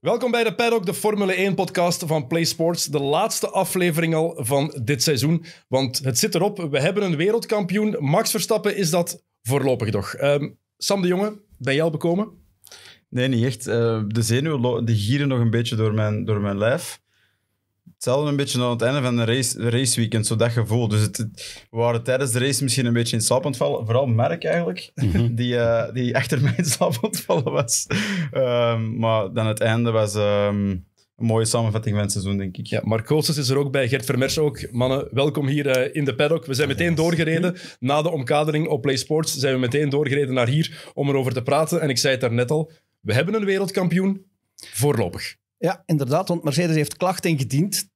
Welkom bij de Paddock, de Formule 1-podcast van PlaySports. De laatste aflevering al van dit seizoen, want het zit erop. We hebben een wereldkampioen. Max Verstappen is dat voorlopig toch? Ehm, Sam de Jonge, ben jij al bekomen? Nee, niet echt. Eh, de zenuwen die gieren nog een beetje door mijn, door mijn lijf hetzelfde een beetje aan het einde van de race, raceweekend, zo dat gevoel. Dus het, we waren tijdens de race misschien een beetje in slaap ontvallen. Vooral Merk eigenlijk, mhm. die, eh, die achter mij in slaap ontvallen was. Ehm, maar dan het einde was... Ehm, een mooie samenvatting van het seizoen, denk ik. Ja, Mark is er ook bij, Gert Vermers ook. Mannen, welkom hier eh, in de paddock. We zijn meteen doorgereden. Na de omkadering op Play Sports zijn we meteen doorgereden naar hier om erover te praten. En ik zei het daarnet al, we hebben een wereldkampioen, voorlopig. Ja, inderdaad, want Mercedes heeft klachten ingediend.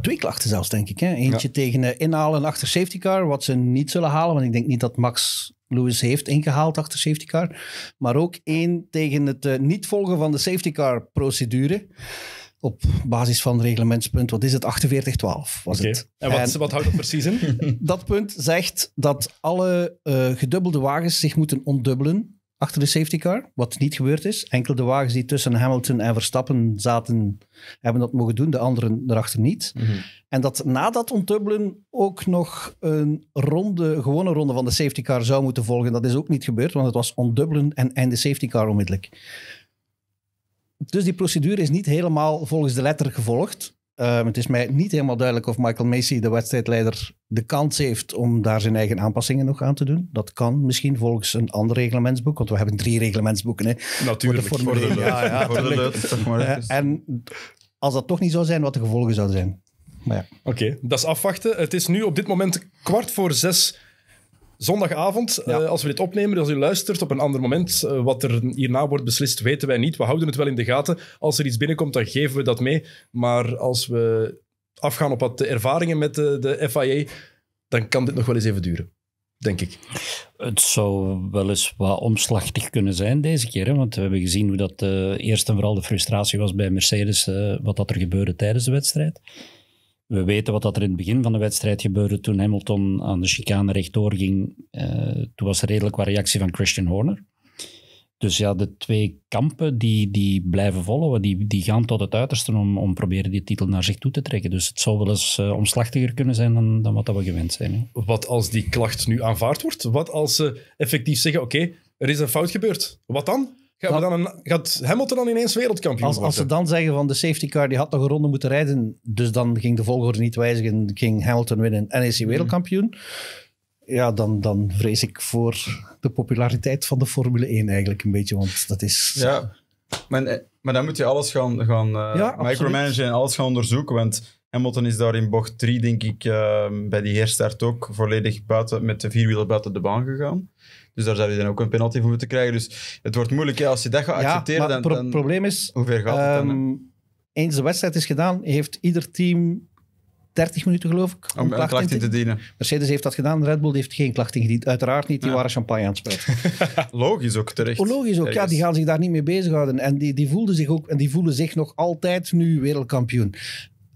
twee klachten zelfs, denk ik. Hè? Eentje tegen eh, inhalen achter safety car, wat ze niet zullen halen, want ik denk niet dat Max Lewis heeft ingehaald achter safety car. Maar ook één tegen het eh, niet volgen van de safety car procedure op basis van reglementspunt, wat is het, 4812 was het. En wat, wat houdt dat precies in? dat punt zegt dat alle uh, gedubbelde wagens zich moeten ontdubbelen achter de safety car, wat niet gebeurd is. Enkel de wagens die tussen Hamilton en Verstappen zaten, hebben dat mogen doen, de anderen erachter niet. Mhm. En dat na dat ontdubbelen ook nog een ronde, gewone ronde van de safety car zou moeten volgen. Dat is ook niet gebeurd, want het was ontdubbelen en, en de safety car onmiddellijk. Dus die procedure is niet helemaal volgens de letter gevolgd. Ehm, het is mij niet helemaal duidelijk of Michael Macy, de wedstrijdleider, de kans heeft om daar zijn eigen aanpassingen nog aan te doen. Dat kan misschien volgens een ander reglementsboek, want we hebben drie reglementsboeken. Hè, natuurlijk, voor de, voor ja, ja, voor En als dat toch niet zou zijn, wat de gevolgen zouden zijn. Ja. Oké, dat is afwachten. Het is nu op dit moment kwart voor zes Zondagavond, eh, als we dit opnemen, als dus u luistert op een ander moment, eh, wat er hierna wordt beslist, weten wij niet. We houden het wel in de gaten. Als er iets binnenkomt, dan geven we dat mee. Maar als we afgaan op wat de ervaringen met de, de FIA, dan kan dit nog wel eens even duren denk ik. Het zou wel eens wat omslachtig kunnen zijn deze keer. Hè? Want we hebben gezien hoe dat eh, eerst en vooral de frustratie was bij Mercedes, wat dat er gebeurde tijdens de wedstrijd. We weten wat dat er in het begin van de wedstrijd gebeurde toen Hamilton aan de chicane rechtdoor ging. Eh, toen was er redelijk wat reactie van Christian Horner. Dus ja, de twee kampen die, die blijven volgen, die, die gaan tot het uiterste om, om proberen die titel naar zich toe te trekken. Dus het zou wel eens uh, omslachtiger kunnen zijn dan, dan wat dat we gewend zijn. Hè. Wat als die klacht nu aanvaard wordt? Wat als ze effectief zeggen, oké, er is een fout gebeurd. Wat dan? Gaat, dan gaat Hamilton dan ineens wereldkampioen als, als, ze dan zeggen van de safety car die had nog een ronde moeten rijden, dus dan ging de volgorde niet wijzigen, ging Hamilton winnen en is hij mhm. wereldkampioen. Ja, dan, dan vrees ik voor de populariteit van de Formule 1 eigenlijk een beetje, want dat is... Ja, maar, eh, maar dan moet je alles gaan, gaan eh, ja, micromanagen en alles gaan onderzoeken, want Hamilton is daar in bocht 3, denk ik, eh, bij die herstart ook volledig buiten, met de vierwielen buiten de baan gegaan. Dus daar zou je dan ook een penalty voor moeten krijgen. Dus het wordt moeilijk ja, als je dat gaat accepteren. Maar dan, dan, het probleem is, hoe gaat het dan? Ehm, eens de wedstrijd is gedaan, heeft ieder team 30 minuten, geloof ik. Om, klachten, te, dienen. Mercedes heeft dat gedaan, Red Bull heeft geen klachten ingediend. Uiteraard niet, die waren champagne aan het spuiten. Logisch ook terecht. Oh, logisch ook, ja, die gaan zich daar niet mee bezighouden. En die, die voelden zich ook, en die voelen zich nog altijd nu wereldkampioen.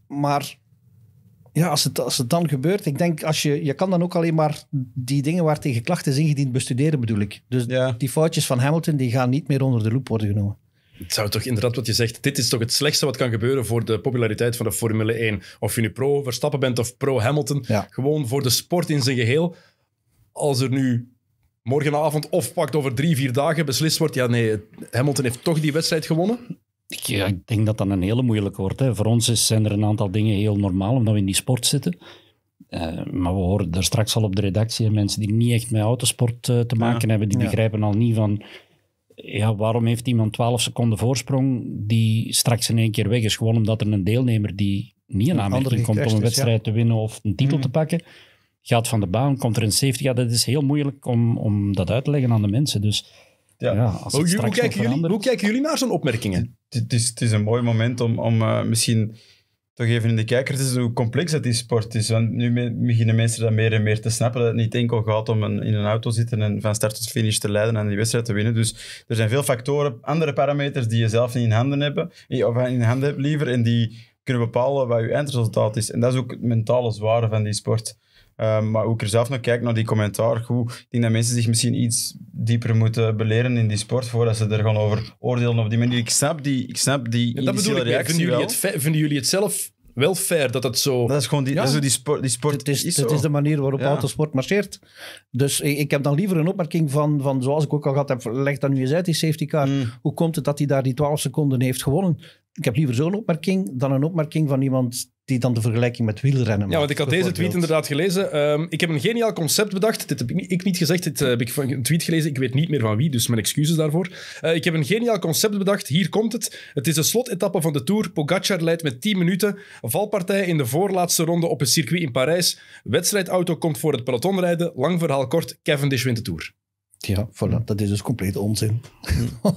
Maar ja, als het, als het dan gebeurt, ik denk als je, je kan dan ook alleen maar die dingen waar tegen klachten is ingediend bestuderen, bedoel ik. Dus die foutjes van Hamilton, die gaan niet meer onder de loep worden genomen. Het zou toch inderdaad wat je zegt, dit is toch het slechtste wat kan gebeuren voor de populariteit van de Formule 1. Of je nu pro Verstappen bent of pro Hamilton, gewoon voor de sport in zijn geheel. Als er nu morgenavond of pakt over drie, vier dagen beslist wordt, ja nee, Hamilton heeft toch die wedstrijd gewonnen. Ik, ik, denk dat dat een hele moeilijke wordt. Hè. Voor ons is, zijn er een aantal dingen heel normaal, omdat we in die sport zitten. Eh, maar we horen er straks al op de redactie mensen die niet echt met autosport eh, te maken hebben, die begrijpen al niet van ja, waarom heeft iemand 12 seconden voorsprong die straks in één keer weg is. Gewoon omdat er een deelnemer die niet een aanmerking komt om een wedstrijd te winnen of een titel mm. te pakken, gaat van de baan, komt er een safety. Ja, dat is heel moeilijk om, om dat uit te leggen aan de mensen. Dus ja. hoe, kijken jullie, hoe, kijken jullie, naar zo'n opmerkingen? Het is, het is een mooi moment om, om eh, misschien toch even in de kijker te zien hoe complex dat die sport is. Want nu beginnen mensen dat meer en meer te snappen, dat het niet enkel gaat om een, in een auto zitten en van start tot finish te leiden en die wedstrijd te winnen. Dus er zijn veel factoren, andere parameters die je zelf niet in handen hebt, eh, of in handen hebt liever, en die kunnen bepalen wat je eindresultaat is. En dat is ook het mentale zware van die sport. Um, maar ook er zelf naar kijk naar die commentaar. hoe ik mensen zich misschien iets dieper moeten beleren in die sport voordat ze er gaan over oordelen op die manier. Ik snap die, ik snap die dat bedoel ik reactie vinden jullie, het, vinden jullie het zelf wel fair dat het zo... Dat is gewoon die, dat is die sport, die sport het is, Het is de manier waarop ja. autosport marcheert. Dus ik, heb dan liever een opmerking van, van, zoals ik ook al gehad heb, leg dat nu eens uit, die safety car. Mm. Hoe komt het dat hij daar die 12 seconden heeft gewonnen? Ik heb liever zo'n opmerking dan een opmerking van iemand die dan de vergelijking met wielrennen maakt. Ja, want ik had deze tweet inderdaad gelezen. Ehm, ik heb een geniaal concept bedacht. Dit heb ik niet gezegd, dit eh, heb ik van een tweet gelezen. Ik weet niet meer van wie, dus mijn excuses daarvoor. Eh, ik heb een geniaal concept bedacht. Hier komt het. Het is de slotetappe van de Tour. Pogacar leidt met 10 minuten. Valpartij in de voorlaatste ronde op een circuit in Parijs. Wedstrijdauto komt voor het peloton rijden. Lang verhaal kort, Cavendish wint de Tour. Ja, voilà. Dat is dus compleet onzin.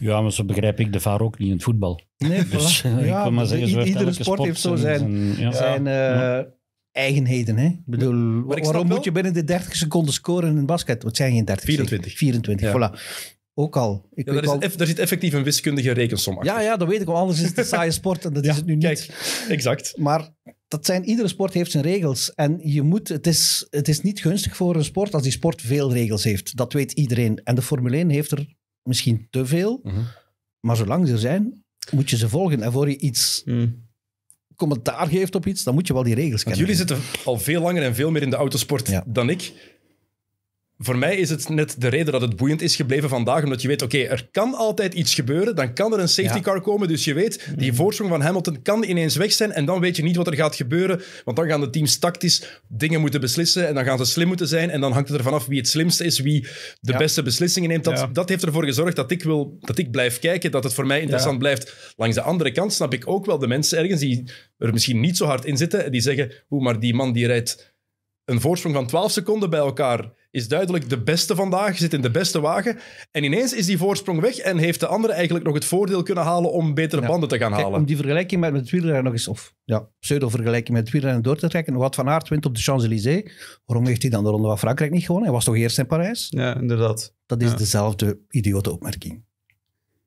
ja, maar zo begrijp ik de vaar ook niet in het voetbal. Nee, dus, maar zeggen, iedere sport, heeft zo zijn, zijn, eh, eigenheden. Hè? Ik bedoel, waarom moet je binnen de 30 seconden scoren in basket? Wat zijn geen 30 24. 24, ja. Ook al. Ik is al... zit effectief een wiskundige rekensom achter. Ja, ja, dat weet ik wel. Anders is het een saaie sport en dat is het nu niet. Kijk, exact. Maar dat zijn, iedere sport heeft zijn regels. En je moet, het, is, het is niet gunstig voor een sport als die sport veel regels heeft. Dat weet iedereen. En de Formule 1 heeft er misschien te veel. Mhm. Maar zolang ze er zijn, moet je ze volgen. En voor je iets mm. commentaar geeft op iets, dan moet je wel die regels kennen. jullie zitten al veel langer en veel meer in de autosport dan ik voor mij is het net de reden dat het boeiend is gebleven vandaag. Omdat je weet, oké, er kan altijd iets gebeuren. Dan kan er een safety car komen. Dus je weet, die mhm. voorsprong van Hamilton kan ineens weg zijn. En dan weet je niet wat er gaat gebeuren. Want dan gaan de teams tactisch dingen moeten beslissen. En dan gaan ze slim moeten zijn. En dan hangt het er vanaf wie het slimste is. Wie de beste beslissingen neemt. Dat, dat heeft ervoor gezorgd dat ik, wil, dat ik blijf kijken. Dat het voor mij interessant blijft. Langs de andere kant snap ik ook wel de mensen ergens die er misschien niet zo hard in zitten. Die zeggen, hoe maar die man die rijdt een voorsprong van 12 seconden bij elkaar is duidelijk de beste vandaag, zit in de beste wagen. En ineens is die voorsprong weg en heeft de andere eigenlijk nog het voordeel kunnen halen om betere banden te gaan Kijk, halen. Om die vergelijking met, met wielrennen nog eens, of ja, pseudo-vergelijking met wielrennen door te trekken. Wat Van Aert wint op de Champs-Élysées, waarom heeft hij dan de Ronde van Frankrijk niet gewonnen? Hij was toch eerst in Parijs? Ja, inderdaad. Dat is dezelfde idiote opmerking.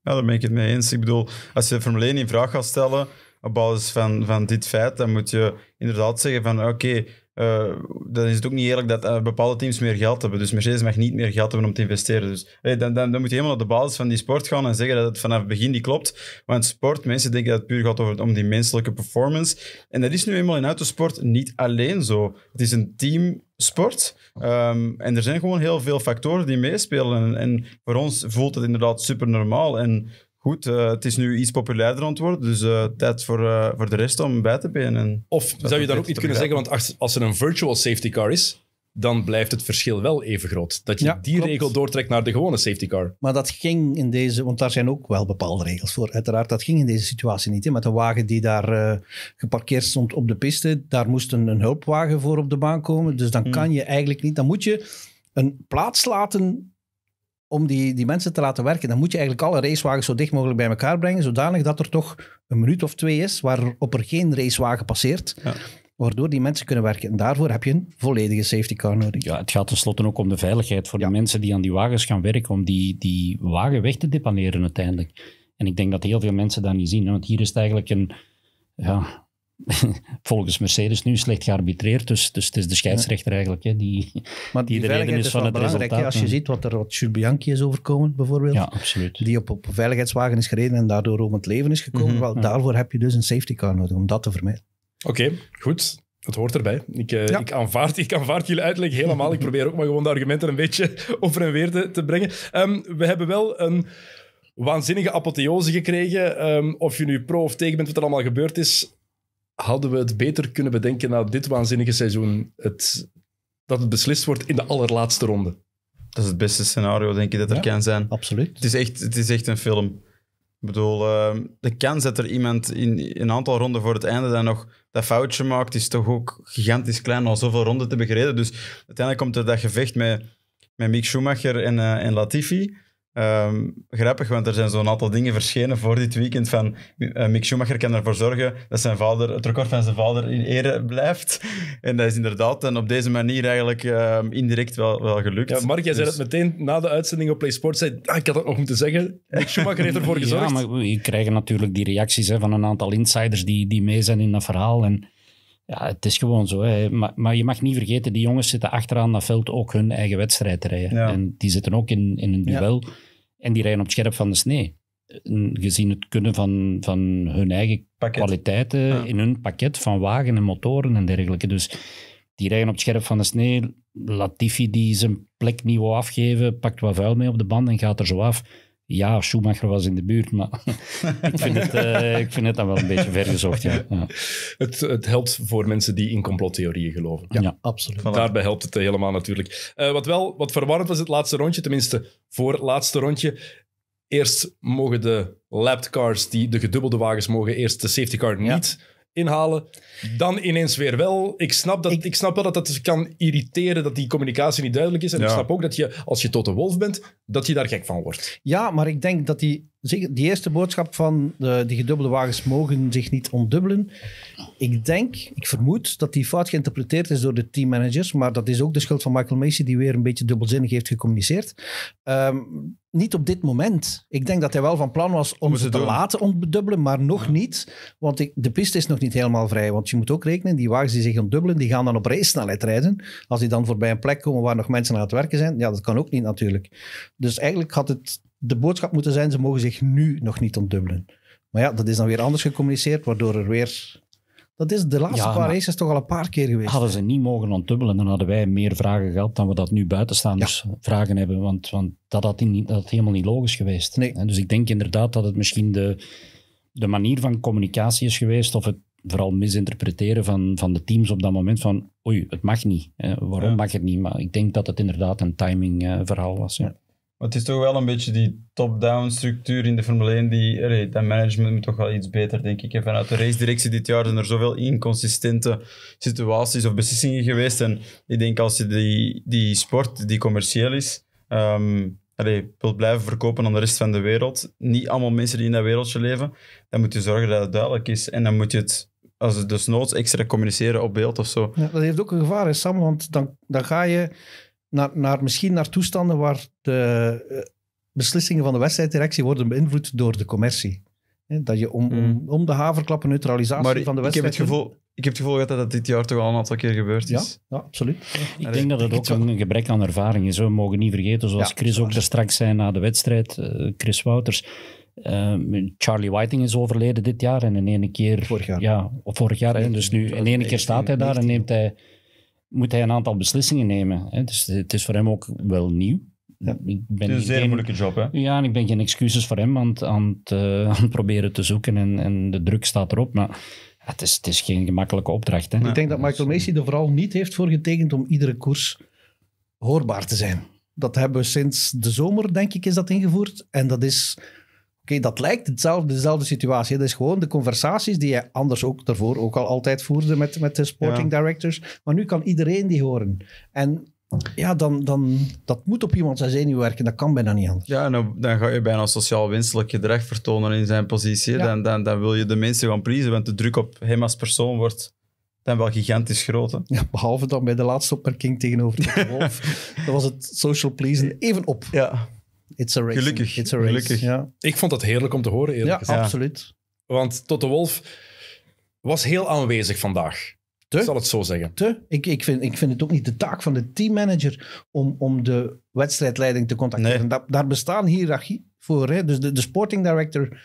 Ja, daar ben ik het mee eens. Ik bedoel, als je Formule in vraag gaat stellen op basis van, van dit feit, dan moet je inderdaad zeggen van oké, uh, dan is het ook niet eerlijk dat eh, bepaalde teams meer geld hebben. Dus Mercedes mag niet meer geld hebben om te investeren. Dus hey, dan, dan, dan, moet je helemaal naar de basis van die sport gaan en zeggen dat het vanaf het begin niet klopt. Want sport, mensen denken dat het puur gaat over, om die menselijke performance. En dat is nu eenmaal in autosport niet alleen zo. Het is een teamsport. Um, en er zijn gewoon heel veel factoren die meespelen. En, en voor ons voelt het inderdaad super normaal. En Goed, eh, het is nu iets populairder worden. dus eh, tijd voor, eh, voor de rest om bij te benen. Of zou je daar ook niet kunnen zeggen, want als, er een virtual safety car is, dan blijft het verschil wel even groot. Dat je die regel doortrekt naar de gewone safety car. Maar dat ging in deze, want daar zijn ook wel bepaalde regels voor, uiteraard. Dat ging in deze situatie niet. Hè. Met een wagen die daar geparkeerd stond op de piste, daar moest een, hulpwagen voor op de baan komen. Dus dan hmm. kan je eigenlijk niet, dan moet je een plaats laten om die, die mensen te laten werken, dan moet je eigenlijk alle racewagens zo dicht mogelijk bij elkaar brengen, zodanig dat er toch een minuut of twee is waarop er geen racewagen passeert. Ja. Waardoor die mensen kunnen werken. En daarvoor heb je een volledige safety car nodig. Ja, het gaat tenslotte ook om de veiligheid voor ja. de mensen die aan die wagens gaan werken, om die, die wagen weg te depaneren uiteindelijk. En ik denk dat heel veel mensen dat niet zien. Want hier is het eigenlijk een, ja, volgens Mercedes nu slecht gearbitreerd. Dus, dus het is de scheidsrechter eigenlijk hè, die, maar die, de reden is, van het belangrijk, resultaat. als je ziet wat er wat Jules is overkomen, bijvoorbeeld. Ja, absoluut. Die op, op een veiligheidswagen is gereden en daardoor om het leven is gekomen. Mhm, wel, mhm. daarvoor heb je dus een safety car nodig, om dat te vermijden. Oké, goed. Dat hoort erbij. Ik, eh, ik, aanvaard, ik aanvaard jullie uitleg helemaal. Ik probeer ook maar gewoon de argumenten een beetje over en weer te, brengen. Ehm, we hebben wel een waanzinnige apotheose gekregen. Ehm, of je nu pro of tegen bent wat er allemaal gebeurd is, hadden we het beter kunnen bedenken na dit waanzinnige seizoen. Het, dat het beslist wordt in de allerlaatste ronde. Dat is het beste scenario, denk ik, dat er kan zijn. Absoluut. Het is echt, het is echt een film. Ik bedoel, ehm, de kans dat er iemand in een aantal ronden voor het einde dan nog dat foutje maakt, is toch ook gigantisch klein, al zoveel ronden te begreden. Dus uiteindelijk komt er dat gevecht met, met Mick Schumacher en, eh, en Latifi. Ehm, grappig, want er zijn zo'n aantal dingen verschenen voor dit weekend. Van, eh, Mick Schumacher kan ervoor zorgen dat zijn vader, het record van zijn vader in ere blijft. En dat is inderdaad en op deze manier eigenlijk ehm, indirect wel, wel gelukt. Ja, Mark, jij zei dus- het meteen na de uitzending op PlaySport. Zei, ah, ik had dat nog moeten zeggen. Mick Schumacher heeft ervoor gezorgd. Ja, maar we krijgen natuurlijk die reacties hè, van een aantal insiders die, die mee zijn in dat verhaal. En ja, het is gewoon zo. Hè. Maar, maar, je mag niet vergeten, die jongens zitten achteraan dat veld ook hun eigen wedstrijd te rijden. En die zitten ook in, in een duel en die rijden op scherp van de snee. gezien het kunnen van, van hun eigen kwaliteiten in hun pakket van wagen en motoren en dergelijke. Dus die rijden op scherp van de snee. Latifi die zijn plek niet wil afgeven, pakt wat vuil mee op de band en gaat er zo af ja, Schumacher was in de buurt, maar ik, vind het, eh, ik vind het dan wel een beetje vergezocht. Ja. ja. Het, het, helpt voor mensen die in complottheorieën geloven. Ja, absoluut. Daarbij helpt het helemaal natuurlijk. Eh, wat wel wat verwarrend was het laatste rondje, tenminste voor het laatste rondje. Eerst mogen de lapped cars, die, de gedubbelde wagens, mogen eerst de safety car niet inhalen, dan ineens weer wel. Ik snap, dat, ik, snap wel dat dat dus kan irriteren, dat die communicatie niet duidelijk is. En ik snap ook dat je, als je tot de wolf bent, dat je daar gek van wordt. Ja, maar ik denk dat die, die eerste boodschap van de, die gedubbelde wagens mogen zich niet ontdubbelen. Ik denk, ik vermoed, dat die fout geïnterpreteerd is door de teammanagers. Maar dat is ook de schuld van Michael Macy, die weer een beetje dubbelzinnig heeft gecommuniceerd. Ehm, niet op dit moment. Ik denk dat hij wel van plan was om, ze te laten ontdubbelen, maar nog niet. Want ik, de piste is nog niet helemaal vrij. Want je moet ook rekenen, die wagens die zich ontdubbelen, die gaan dan op race-snelheid rijden. Als die dan voorbij een plek komen waar nog mensen aan het werken zijn, ja, dat kan ook niet natuurlijk. Dus eigenlijk had het de boodschap moeten zijn, ze mogen zich nu nog niet ontdubbelen. Maar ja, dat is dan weer anders gecommuniceerd, waardoor er weer dat is de laatste ja, paar races toch al een paar keer geweest. Hadden ze niet mogen ontdubbelen, dan hadden wij meer vragen gehad dan we dat nu buitenstaanders vragen hebben. Want, want dat, had dat helemaal niet logisch geweest. dus ik denk inderdaad dat het misschien de, de manier van communicatie is geweest, of het vooral misinterpreteren van, van de teams op dat moment van oei, het mag niet. waarom mag het niet? Maar ik denk dat het inderdaad een timingverhaal eh, was. Ja. Maar het is toch wel een beetje die top-down structuur in de Formule 1. Die, dat management moet toch wel iets beter, denk ik. vanuit de race-directie dit jaar zijn er zoveel inconsistente situaties of beslissingen geweest. En ik denk als je die, die sport, die commercieel is, um, allee, wilt blijven verkopen aan de rest van de wereld, niet allemaal mensen die in dat wereldje leven, dan moet je zorgen dat het duidelijk is. En dan moet je het als het dus noods extra communiceren op beeld of zo. Ja, dat heeft ook een gevaar, hè, Sam, want dan, dan ga je naar, misschien naar toestanden waar de eh, beslissingen van de wedstrijddirectie worden beïnvloed door de commercie. Dat je om, om, hmm. de haverklappen neutralisatie van de wedstrijd... Ik heb het gevoel, ik heb het gevoel dat dat dit jaar toch al een aantal keer gebeurd is. Ja, absoluut. Ik denk dat het ook een gebrek aan ervaring is. We mogen niet vergeten, zoals Chris ook er straks zei na de wedstrijd, eh, Chris Wouters. Eh, Charlie Whiting is overleden dit jaar en in ene keer... Vorig jaar. Ja, vorig jaar. En dus nu in ene keer staat hij daar en neemt hij moet hij een aantal beslissingen nemen. Dus het is voor hem ook wel nieuw. Ja. Ik ben het is een zeer geen, moeilijke job, hè? Ja, en ik ben geen excuses voor hem aan het, eh, aan het, proberen te zoeken en, en de druk staat erop, maar... Het is, het is geen gemakkelijke opdracht. Hè? Ik denk dat Michael Macy er vooral niet heeft voor getekend om iedere koers hoorbaar te zijn. Dat hebben we sinds de zomer, denk ik, is dat ingevoerd. En dat is Oké, dat lijkt hetzelfde, dezelfde situatie. Dat is gewoon de conversaties die je anders ook daarvoor ook al altijd voerde met, met de sporting directors. Maar nu kan iedereen die horen. En ja, dan, dan, dat moet op iemand zijn zenuw werken. Dat kan bijna niet anders. Ja, en dan, ga je bijna sociaal winstelijk gedrag vertonen in zijn positie. Dan, dan, dan wil je de mensen gaan priezen, want de druk op hem als persoon wordt dan wel gigantisch groot. Hè? behalve dan bij de laatste opmerking tegenover de Wolf. dat was het social pleasing. even op. Ja. Gelukkig. Gelukkig. Ja. Ik vond dat heerlijk om te horen, eerlijk ja, absoluut. Want Tot de Wolf was heel aanwezig vandaag. Te, ik zal het zo zeggen. Te. Ik, ik, vind, ik vind het ook niet de taak van de teammanager om, om de wedstrijdleiding te contacteren. Daar, daar bestaan hiërarchie voor. Hè? Dus de, de sporting director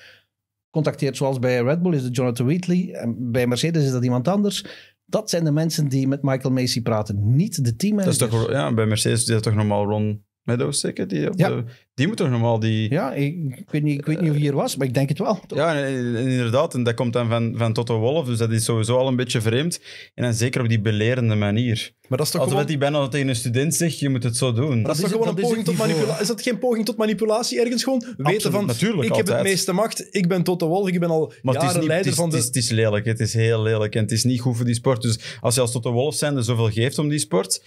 contacteert, zoals bij Red Bull is dat Jonathan Wheatley. En bij Mercedes is dat iemand anders. Dat zijn de mensen die met Michael Macy praten, niet de teammanager. Dat is toch, ja, bij Mercedes is dat toch normaal Ron Meadows zeker? Die op de die moet toch normaal die... Ja, ik, weet niet, ik weet niet of hier was, maar ik denk het wel. Ja, inderdaad. En dat komt dan van, van Toto Wolf, dus dat is sowieso al een beetje vreemd. En dan zeker op die belerende manier. Maar dat is toch Altijd die bijna tegen een student zegt, je moet het zo doen. dat, is toch gewoon een poging tot manipulatie? Is dat geen poging tot manipulatie ergens? Gewoon weten van, natuurlijk, ik heb het meeste macht, ik ben tot de wolf. ik ben al maar het is niet, leider het is, van is, lelijk, het is heel lelijk en het is niet goed voor die sport. Dus als je als tot de wolf zijnde zoveel geeft om die sport,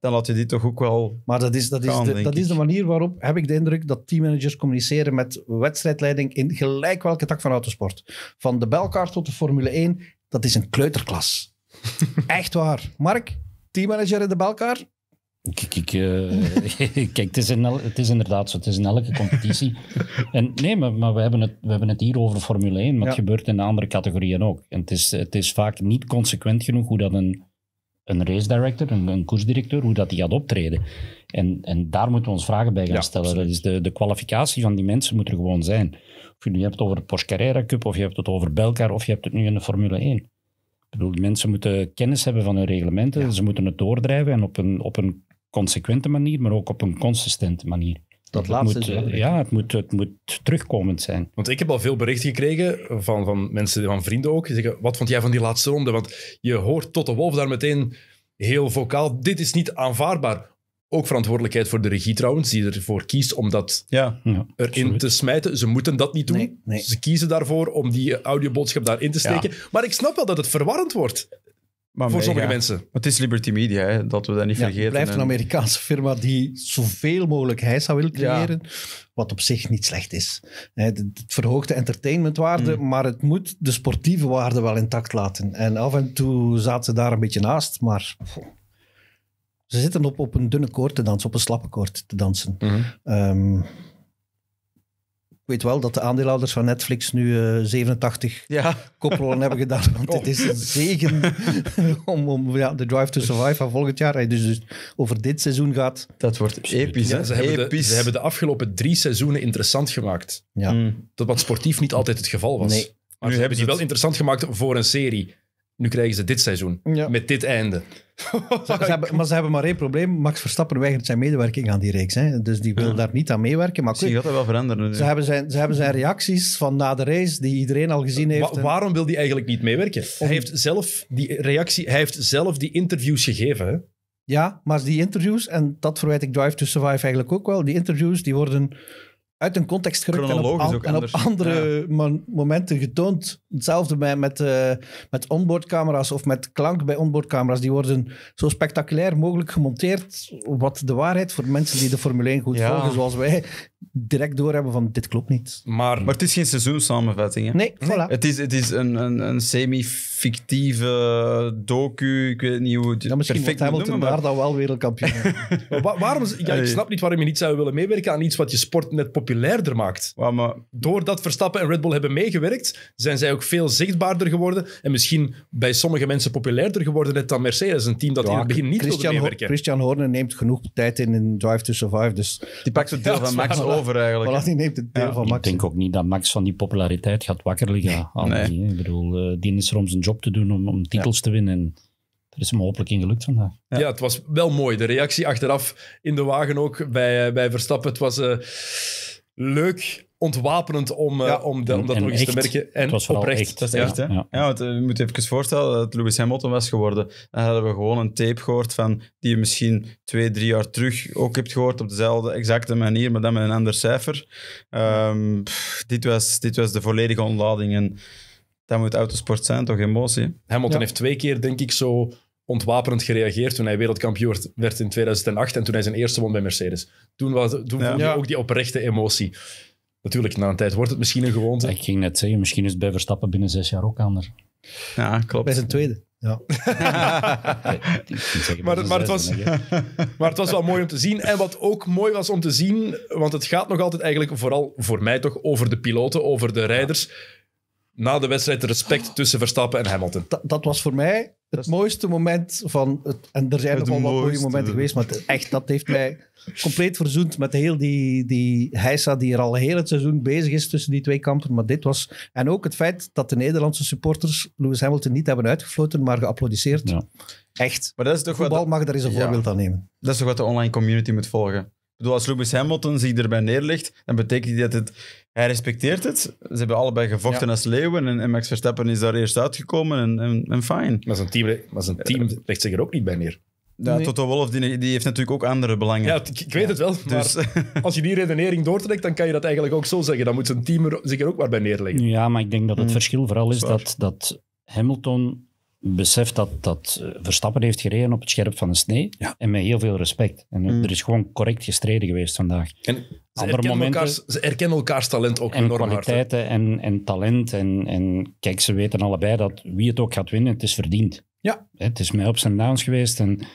dan laat je die toch ook wel Maar dat is, dat is, de, dat is de manier waarop, heb ik de indruk, dat teammanagers communiceren met wedstrijdleiding in gelijk welke tak van autosport. Van de belkaart tot de Formule 1, dat is een kleuterklas. Echt waar. Mark, teammanager in de balkaar? Kijk, ik, eh, kijk het, is in, het is inderdaad zo. Het is in elke competitie. en, nee, maar, maar, we, hebben het, we hebben het hier over Formule 1, maar het gebeurt in de andere categorieën ook. En het, is, het is vaak niet consequent genoeg hoe dat een, een race director, een, een koersdirecteur, hoe dat die gaat optreden. En, en daar moeten we ons vragen bij gaan stellen. de, de kwalificatie van die mensen moet er gewoon zijn. Of je, nu hebt het over de Porsche Carrera Cup, of je hebt het over Belcar, of je hebt het nu in de Formule 1 bedoel, mensen moeten kennis hebben van hun reglementen, ze moeten het doordrijven en op een, op een consequente manier, maar ook op een consistente manier. Dat, laat laatste Ja, het moet, het moet terugkomend zijn. Want ik heb al veel berichten gekregen van, van mensen, van vrienden ook, die zeggen, wat vond jij van die laatste ronde? Want je hoort tot de Wolf daar meteen heel vocaal, dit is niet aanvaardbaar. Ook verantwoordelijkheid voor de regie trouwens, die ervoor kiest om dat ja, erin te smijten. Ze moeten dat niet doen. Ze kiezen daarvoor om die audioboodschap daarin te steken. Maar ik snap wel dat het verwarrend wordt. Maar voor sommige mensen. Het is Liberty Media, hè, dat we dat niet vergeten. Het blijft een Amerikaanse firma die zoveel mogelijk heisa wil creëren, wat op zich niet slecht is. Het verhoogt de entertainmentwaarde, mm. maar het moet de sportieve waarde wel intact laten. En af en toe zaten ze daar een beetje naast, maar... Ze zitten op, op een dunne koord te dansen, op een slappe koord te dansen. Mhm. Ehm, ik weet wel dat de aandeelhouders van Netflix nu 87 eh, ja. koprollen hebben gedaan. Want het oh. is een zegen om, om de Drive to Survive van volgend jaar, dus, dus over dit seizoen gaat. Dat wordt episch. ze, Hebben de, afgelopen drie seizoenen interessant gemaakt. Ja. Mm. Dat wat sportief niet altijd het geval was. Nee. Maar nu ze hebben die wel interessant gemaakt voor een serie. Nu krijgen ze dit seizoen, met dit einde. ze, hebben, maar ze hebben maar één probleem. Max Verstappen weigert zijn medewerking aan die reeks. Hè. Dus die wil daar niet aan meewerken. Maar Zie, dat wel veranderen. Ze hebben, zijn, ze hebben zijn reacties van na de race, die iedereen al gezien heeft. waarom wil hij eigenlijk niet meewerken? Hij heeft zelf die reactie, hij heeft zelf die interviews gegeven. Hè? Ja, maar die interviews, en dat verwijt ik Drive to Survive eigenlijk ook wel, die interviews die worden uit een context gerukt en op, en op andere momenten getoond. Hetzelfde bij, met, eh, met onboardcamera's of met klank bij onboardcamera's. Die worden zo spectaculair mogelijk gemonteerd, wat de waarheid voor mensen die de Formule 1 goed volgen, zoals wij, direct doorhebben van dit klopt niet. Maar, maar het is geen seizoenssamenvatting, hè? Nee, voilà. Het is, het is een, een, een semi fictieve docu. Ik weet niet hoe het ja, misschien perfect Hamilton daar dan wel wereldkampioen. maar waarom, ja, ik snap niet waarom je niet zou willen meewerken aan iets wat je sport net populairder maakt. Ja, maar... Doordat Verstappen en Red Bull hebben meegewerkt, zijn zij ook veel zichtbaarder geworden. En misschien bij sommige mensen populairder geworden net dan Mercedes. Een team dat in het begin niet Christian wilde meewerken. Christian Horner neemt genoeg tijd in een Drive to Survive. Dus... Die pakt het deel van Max over eigenlijk. het deel van Max. Ik denk ook niet dat Max van die populariteit gaat wakker liggen. ik bedoel, eh, die is er om zijn job te doen om, om titels te winnen. En daar is hem hopelijk in gelukt vandaag. Ja. het was wel mooi. De reactie achteraf in de wagen ook bij, eh, bij Verstappen. Het was eh, leuk, ontwapenend om, eh, om, dat nog eens te merken. En het was oprecht. Dat is echt, hè? Ja, je moet je even voorstellen dat Lewis Hamilton was geworden. Dan hadden we gewoon een tape gehoord van die je misschien twee, drie jaar terug ook hebt gehoord op dezelfde exacte manier, maar dan met een ander cijfer. Ehm, dit, was, dit was de volledige ontlading. En dat moet autosport zijn, toch emotie? Hamilton heeft twee keer, denk ik, zo ontwapenend gereageerd toen hij wereldkampioen werd in 2008 en toen hij zijn eerste won bij Mercedes. Toen, was, toen voelde je ook die oprechte emotie. Natuurlijk, na een tijd wordt het misschien een gewoonte. Ik ging net zeggen, misschien is het bij Verstappen binnen zes jaar ook anders. Ja, klopt. Bij zijn tweede. Ja. maar, het, maar, het was, maar het was wel mooi om te zien. En wat ook mooi was om te zien, want het gaat nog altijd eigenlijk vooral voor mij toch over de piloten, over de rijders na de wedstrijd respect tussen Verstappen en Hamilton. Dat, was voor mij het mooiste moment van het. En er zijn nog wel wat mooie momenten eh, geweest, maar echt, dat heeft mij compleet verzoend met heel die, die heisa die er al heel het seizoen bezig is tussen die twee kampen. Maar dit was. En ook het feit dat de Nederlandse supporters Lewis Hamilton niet hebben uitgefloten, maar geapplaudisseerd. Ja. Echt. Maar dat is toch Voetbal mag daar eens een voorbeeld aan nemen. Dat is toch wat de online community moet volgen doe als Lewis Hamilton zich erbij neerlegt, dan betekent dat het... Hij respecteert het. Ze hebben allebei gevochten als leeuwen en, Max Verstappen is daar eerst uitgekomen en, en, en fijn. Maar zijn team, maar team eh, legt zich er ook niet bij neer. Ja, nee. Toto Wolff die, die, heeft natuurlijk ook andere belangen. Ja, ik weet het wel. Maar dus. als je die redenering doortrekt, dan kan je dat eigenlijk ook zo zeggen. Dan moet zijn team er, zich er ook maar bij neerleggen. Ja, maar ik denk dat het hmm. verschil vooral is dat, dat Hamilton besef dat, dat Verstappen heeft gereden op het scherp van de snee. En met heel veel respect. En eh, mm. er is gewoon correct gestreden geweest vandaag. En ze, Andere momenten, elkaars, erkennen elkaars talent ook en enorm kwaliteiten hard, en, en talent. En, en kijk, ze weten allebei dat wie het ook gaat winnen, het is verdiend. Ja. Het is mij ups en downs geweest. En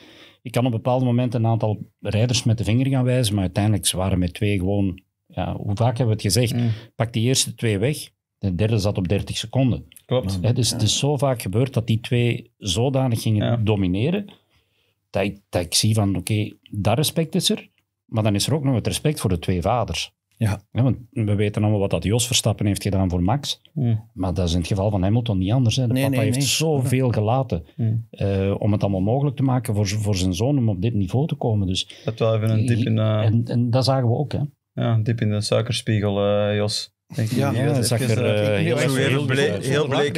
ik kan op bepaalde momenten een aantal rijders met de vinger gaan wijzen. Maar uiteindelijk, ze waren met twee gewoon... Ja, hoe vaak hebben we het gezegd? Mm. Pak die eerste twee weg. De derde zat op 30 seconden. Klopt. dus het is zo vaak gebeurd dat die twee zodanig gingen domineren, dat ik, zie van, oké, dat respect is er, maar dan is er ook nog het respect voor de twee vaders. Ja. want we weten allemaal wat dat Jos Verstappen heeft gedaan voor Max. Hmm. Maar dat is in het geval van Hamilton niet anders. Hè. papa heeft zoveel gelaten hmm. eh, om het allemaal mogelijk te maken voor, voor zijn zoon om op dit niveau te komen. Dus, dat wel even een dip in... Eh, en, dat zagen we ook, hè. Ja, een dip in de suikerspiegel, eh, Jos ja, dat zag er eh, eh, heel, heel, bleek,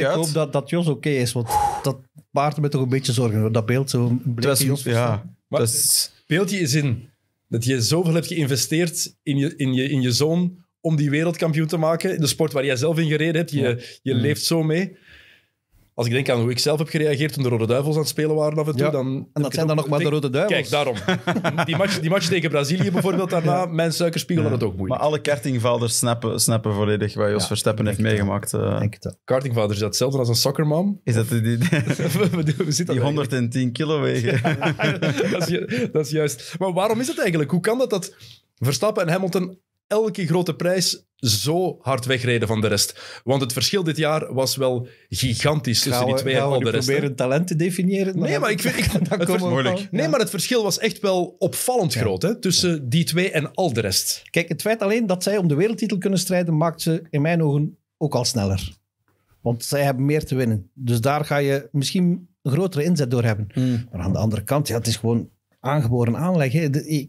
uit. Ik hoop dat, dat Jos oké is, want dat baart me toch een beetje zorgen. Dat beeld, zo bleek Jos. Ja, maar het beeldje is in dat je zoveel hebt geïnvesteerd in je, in je, in je zoon om die wereldkampioen te maken. De sport waar jij zelf in gereden hebt, je, je leeft zo mee. Als ik denk aan hoe ik zelf heb gereageerd toen de Rode Duivels aan het spelen waren af en toe, dan... En dat zijn dan nog maar de Rode Duivels. Kijk, daarom. die, match, die match tegen Brazilië bijvoorbeeld daarna, mijn suikerspiegel had het ook moeilijk. Maar alle kartingvaders snappen, snappen volledig wat Jos Verstappen heeft meegemaakt. Kartingvader, is dat hetzelfde als een soccermom? Is dat die... 110 kilo wegen. dat, is, dat juist. Maar waarom is het eigenlijk? Hoe kan dat dat Verstappen en Hamilton elke grote prijs zo hard wegreden van de rest. Want het verschil dit jaar was wel gigantisch tussen die twee en al de rest. proberen talent te definiëren? Nee, maar ik Ik, het Nee, maar het verschil was echt wel opvallend groot hè, tussen die twee en al de rest. Kijk, het feit alleen dat zij om de wereldtitel kunnen strijden, maakt ze in mijn ogen ook al sneller. Want zij hebben meer te winnen. Dus daar ga je misschien een grotere inzet door hebben. Mm. Maar aan de andere kant, ja, het is gewoon aangeboren aanleg. Hè. ik,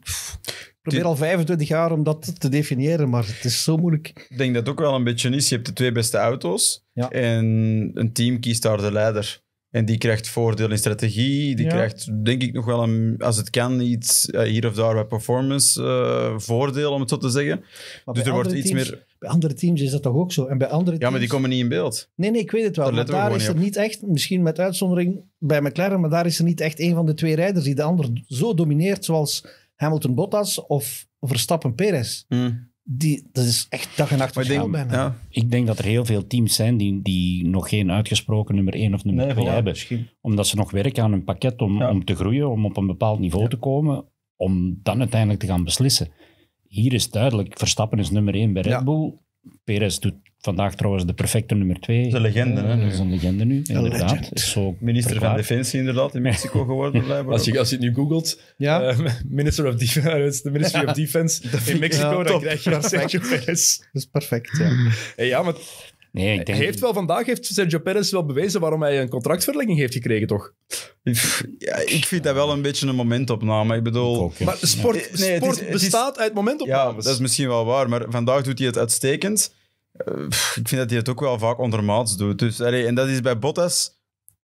probeer al 25 jaar om dat te definiëren, maar het is zo moeilijk. Ik denk dat het ook wel een beetje is. Je hebt de twee beste auto's en een team kiest daar de leider. En die krijgt voordeel in strategie. Die krijgt, denk ik, nog wel, een, als het kan, iets eh, hier of daar bij performance eh, voordeel, om het zo te zeggen. dus er wordt iets meer. Bij andere teams is dat toch ook zo? En bij andere teams... Ja, maar die komen niet in beeld. Nee, nee, ik weet het wel. Daar is er niet echt, misschien met uitzondering bij McLaren, maar daar is er niet echt een van de twee rijders die de ander zo domineert, zoals Hamilton Bottas of Verstappen Perez. Hmm. Die, dat is echt dag en nacht verschil bijna. Ik denk dat er heel veel teams zijn die, die nog geen uitgesproken nummer 1 of nummer 2 hebben. Misschien. Omdat ze nog werken aan hun pakket om, om te groeien, om op een bepaald niveau te komen, om dan uiteindelijk te gaan beslissen. Hier is duidelijk, Verstappen is nummer 1 bij Red Bull. Perez doet Vandaag trouwens de perfecte nummer twee. de legende, eh, hè? Dat is een legende nu, inderdaad. Is zo minister van Defensie, inderdaad, in Mexico geworden, blijven als je, als je het nu googelt, ja? Eh, minister of Defense, de Ministry of Defense in Mexico, dan krijg je Sergio Perez. Dat is perfect, ja. ja, maar Nee, ik denk... heeft wel vandaag heeft Sergio Perez wel bewezen waarom hij een contractverlenging heeft gekregen, toch? ik vind dat wel een beetje een momentopname. Ik bedoel... Maar sport, sport bestaat uit momentopnames. Ja, dat is misschien wel waar, maar vandaag doet hij het uitstekend. Eh, ik vind dat hij het ook wel vaak ondermaats doet. Dus, en dat is bij Bottas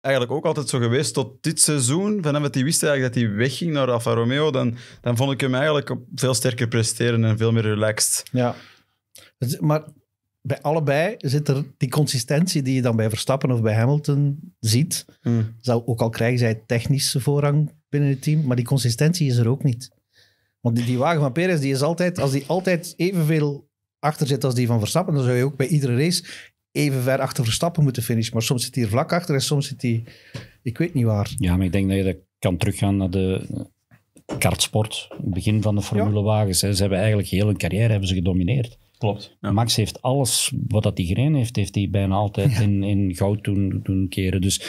eigenlijk ook altijd zo geweest tot dit seizoen. Vanaf dat hij wist eigenlijk dat hij wegging naar Alfa Romeo, dan, dan vond ik hem eigenlijk veel sterker presteren en veel meer relaxed. Ja, maar bij allebei zit er die consistentie die je dan bij Verstappen of bij Hamilton ziet. Hmm. Zou, ook al krijgen zij technische voorrang binnen het team, maar die consistentie is er ook niet. Want die, die wagen van Perez die is altijd, als die altijd evenveel achter zit als die van Verstappen, dan zou je ook bij iedere race even ver achter Verstappen moeten finishen. Maar soms zit hij vlak achter en soms zit hij, ik weet niet waar. Ja, maar ik denk dat je dat kan teruggaan naar de kartsport, het begin van de formulewagens. Ja. Ze hebben eigenlijk heel hun carrière hebben ze gedomineerd. Klopt. Max heeft alles wat dat hij gereden heeft, heeft hij bijna altijd in, in goud doen, doen keren. Dus,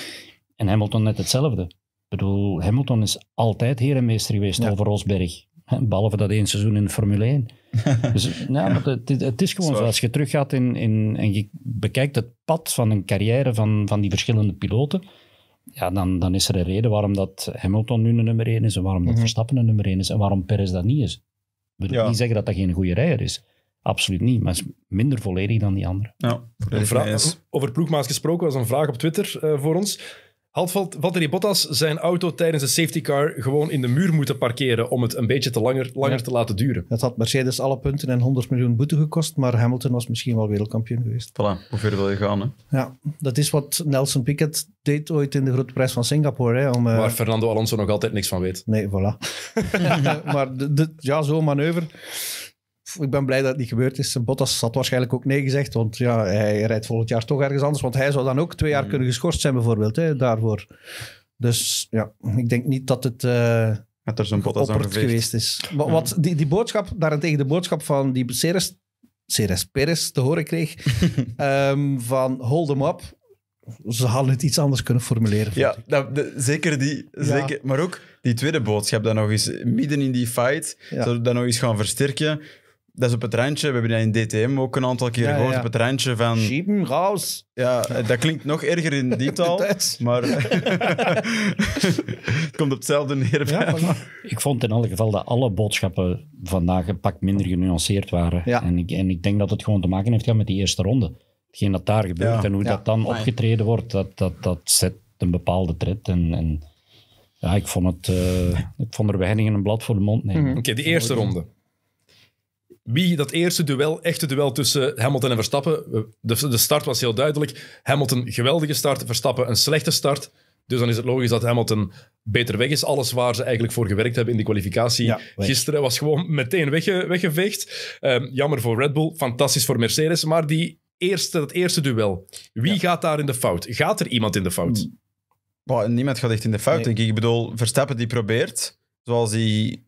en Hamilton net hetzelfde. Ik bedoel, Hamilton is altijd herenmeester geweest over Rosberg. Behalve dat één seizoen in Formule 1. Dus, nou, ja. maar het, is gewoon zo. Als je teruggaat in, in, en je bekijkt het pad van een carrière van, van die verschillende piloten, ja, dan, dan is er een reden waarom dat Hamilton nu een nummer 1 is en waarom dat mhm. Verstappen een nummer 1 is en waarom Perez dat niet is. Ik wil niet zeggen dat dat geen goede rijder is. Absoluut niet, maar is minder volledig dan die andere. Ja, over ploegmaats gesproken was een vraag op Twitter eh, voor ons. Had Valtteri Bottas zijn auto tijdens de safety car gewoon in de muur moeten parkeren om het een beetje te langer, langer te laten duren? Dat had Mercedes alle punten en 100 miljoen boete gekost, maar Hamilton was misschien wel wereldkampioen geweest. Voilà, hoe ver wil je gaan? Ja, dat is wat Nelson Piquet deed ooit in de grote prijs van Singapore. Hè, om, eh, Waar Fernando Alonso nog altijd niks van weet. Nee, voilà. maar de, ja, zo'n manoeuvre ik ben blij dat het niet gebeurd is. Bottas had waarschijnlijk ook nee gezegd, want ja, hij rijdt volgend jaar toch ergens anders. Want hij zou dan ook twee jaar mhm. kunnen geschorst zijn, bijvoorbeeld, hè, daarvoor. Dus ja, ik denk niet dat het eh, dat er zo'n Bottas geweest is. Maar mhm. wat, die, die boodschap, daarentegen de boodschap van die Ceres, Ceres Perez te horen kreeg, ehm, van hold them up. Ze hadden het iets anders kunnen formuleren. Ja, zeker die. Zeker, maar ook die tweede boodschap dan nog eens midden in die fight. Ja. dan nog eens gaan versterken dat is op het randje. We hebben dat in DTM ook een aantal keer gehoord. het randje van. Schieben, raus. Ja, dat klinkt nog erger in die taal. maar. het komt op hetzelfde neer. ik vond in elk geval dat alle boodschappen vandaag een pak minder genuanceerd waren. En, ik, en ik denk dat het gewoon te maken heeft gehad met die eerste ronde. Hetgeen dat daar gebeurt en hoe dat dan opgetreden wordt, dat, dat, dat zet een bepaalde tred. en, en ja, ik vond, het, eh, ik vond er weinig een blad voor de mond nemen. Mhm. Oké, die eerste ronde wie dat eerste duel, echte duel tussen Hamilton en Verstappen. De, de start was heel duidelijk. Hamilton geweldige start, Verstappen een slechte start. Dus dan is het logisch dat Hamilton beter weg is. Alles waar ze eigenlijk voor gewerkt hebben in die kwalificatie gisteren was gewoon meteen weggeveegd. Ehm, jammer voor Red Bull, fantastisch voor Mercedes. Maar die eerste, dat eerste duel, wie gaat daar in de fout? Gaat er iemand in de fout? Hmm. niemand gaat echt in de fout, denk ik. Ik bedoel, Verstappen die probeert, zoals hij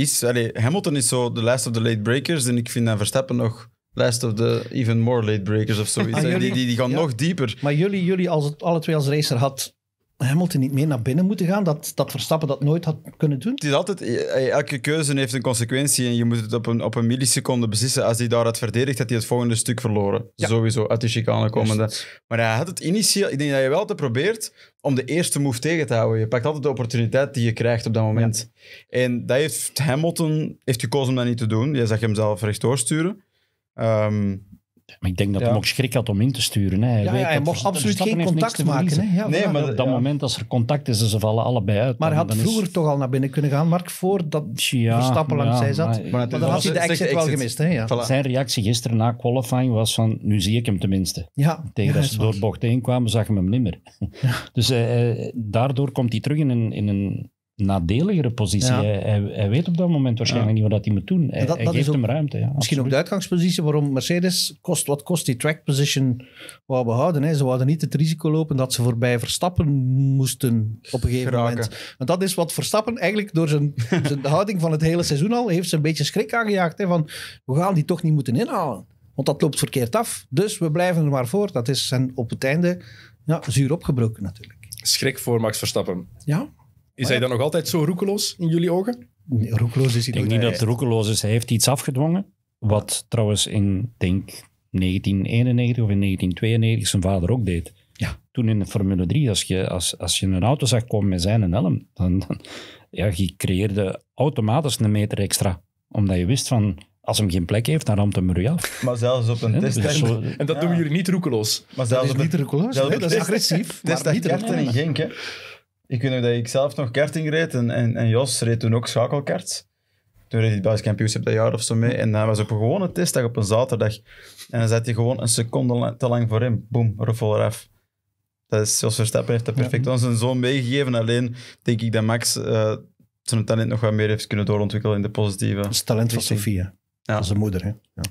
is... allez, Hamilton is zo de last of the late breakers. En ik vind dat Verstappen nog last of the even more late breakers of zoiets. Ah, die, die, gaan nog dieper. Maar jullie, jullie als, alle twee als racer had Hamilton niet meer naar binnen moeten gaan, dat, dat Verstappen dat nooit had kunnen doen? Het is altijd, eh, eh, elke keuze heeft een consequentie en je moet het op een, op een milliseconde beslissen. Als hij daar had verdedigd, had hij het volgende stuk verloren. Ja. Sowieso, uit de chicane komende. Maar hij had het initieel, ik denk dat je wel te probeert om de eerste move tegen te houden. Je pakt altijd de opportuniteit die je krijgt op dat moment. En dat heeft Hamilton heeft gekozen om dat niet te doen. Je zag hem zelf rechtdoor sturen. Ehm, maar ik denk dat hij hem ook schrik had om in te sturen. Hè. Hij weet hij mocht absoluut geen contact maken. Hè? nee, maar op dat moment als er contact is, ze vallen allebei uit. Maar hij had vroeger toch al naar binnen kunnen gaan, Mark, voordat Verstappen langs zij zat. Maar, dan had hij de exit, wel gemist. Hè? Zijn reactie gisteren na qualifying was van, nu zie ik hem tenminste. Ja. Tegen dat ze door bocht heen kwamen, zag hem hem niet meer. dus eh, eh, daardoor komt hij terug in in een nadeligere positie. Hij, hij, weet op dat moment waarschijnlijk niet wat hij moet doen. Hij, dat, geeft hem ruimte. Ja, misschien ook de uitgangspositie waarom Mercedes kost wat kost die track position wou behouden. Hè. Ze wouden niet het risico lopen dat ze voorbij Verstappen moesten op een gegeven moment. Want dat is wat Verstappen eigenlijk door zijn, zijn houding van het hele seizoen al heeft ze een beetje schrik aangejaagd. Hè, van we gaan die toch niet moeten inhalen. Want dat loopt verkeerd af. Dus we blijven er maar voor. Dat is zijn op het einde ja, zuur opgebroken natuurlijk. Schrik voor Max Verstappen. Ja, is hij dan nog altijd zo roekeloos in jullie ogen? Nee, roekeloos is hij Ik denk niet dat roekeloos is. Hij heeft iets afgedwongen, wat trouwens in, denk 1991 of in 1992 zijn vader ook deed. Ja. Toen in de Formule 3, als je, als, als je een auto zag komen met zijn helm, dan, dan ja, je creëerde automatisch een meter extra. Omdat je wist van, als hem geen plek heeft, dan ramt hem er af. Maar zelfs op een test... en dat ja. doen jullie niet roekeloos. Maar zelfs dat is op niet roekeloos, dat is agressief. Test dat niet in Genk, ik weet nog dat ik zelf nog karting reed en, en, en Jos reed toen ook schakelkarts. Toen reed hij het Kampioenschap dat jaar of zo mee. En dat was op een gewone testdag op een zaterdag. En dan zat hij gewoon een seconde te lang voor hem. Boom, roffel eraf. Dat is, Jos Verstappen heeft dat perfect ja. aan zijn zoon meegegeven. Alleen denk ik dat Max eh, zijn talent nog wat meer heeft kunnen doorontwikkelen in de positieve. Dat is het talent van Sofia. Ja. Van zijn moeder, hè? Ja.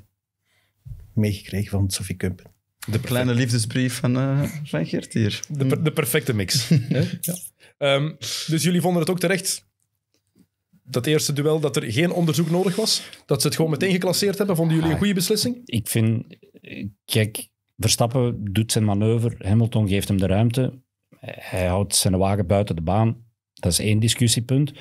Meegekregen van Sofie Kumpen. De kleine liefdesbrief van, uh, van Gert hier. De, de perfecte mix. ja. Ehm, dus jullie vonden het ook terecht, dat eerste duel, dat er geen onderzoek nodig was? Dat ze het gewoon meteen geclasseerd hebben? Vonden jullie een ah, goede beslissing? Ik vind, kijk, Verstappen doet zijn manoeuvre, Hamilton geeft hem de ruimte. Hij houdt zijn wagen buiten de baan. Dat is één discussiepunt.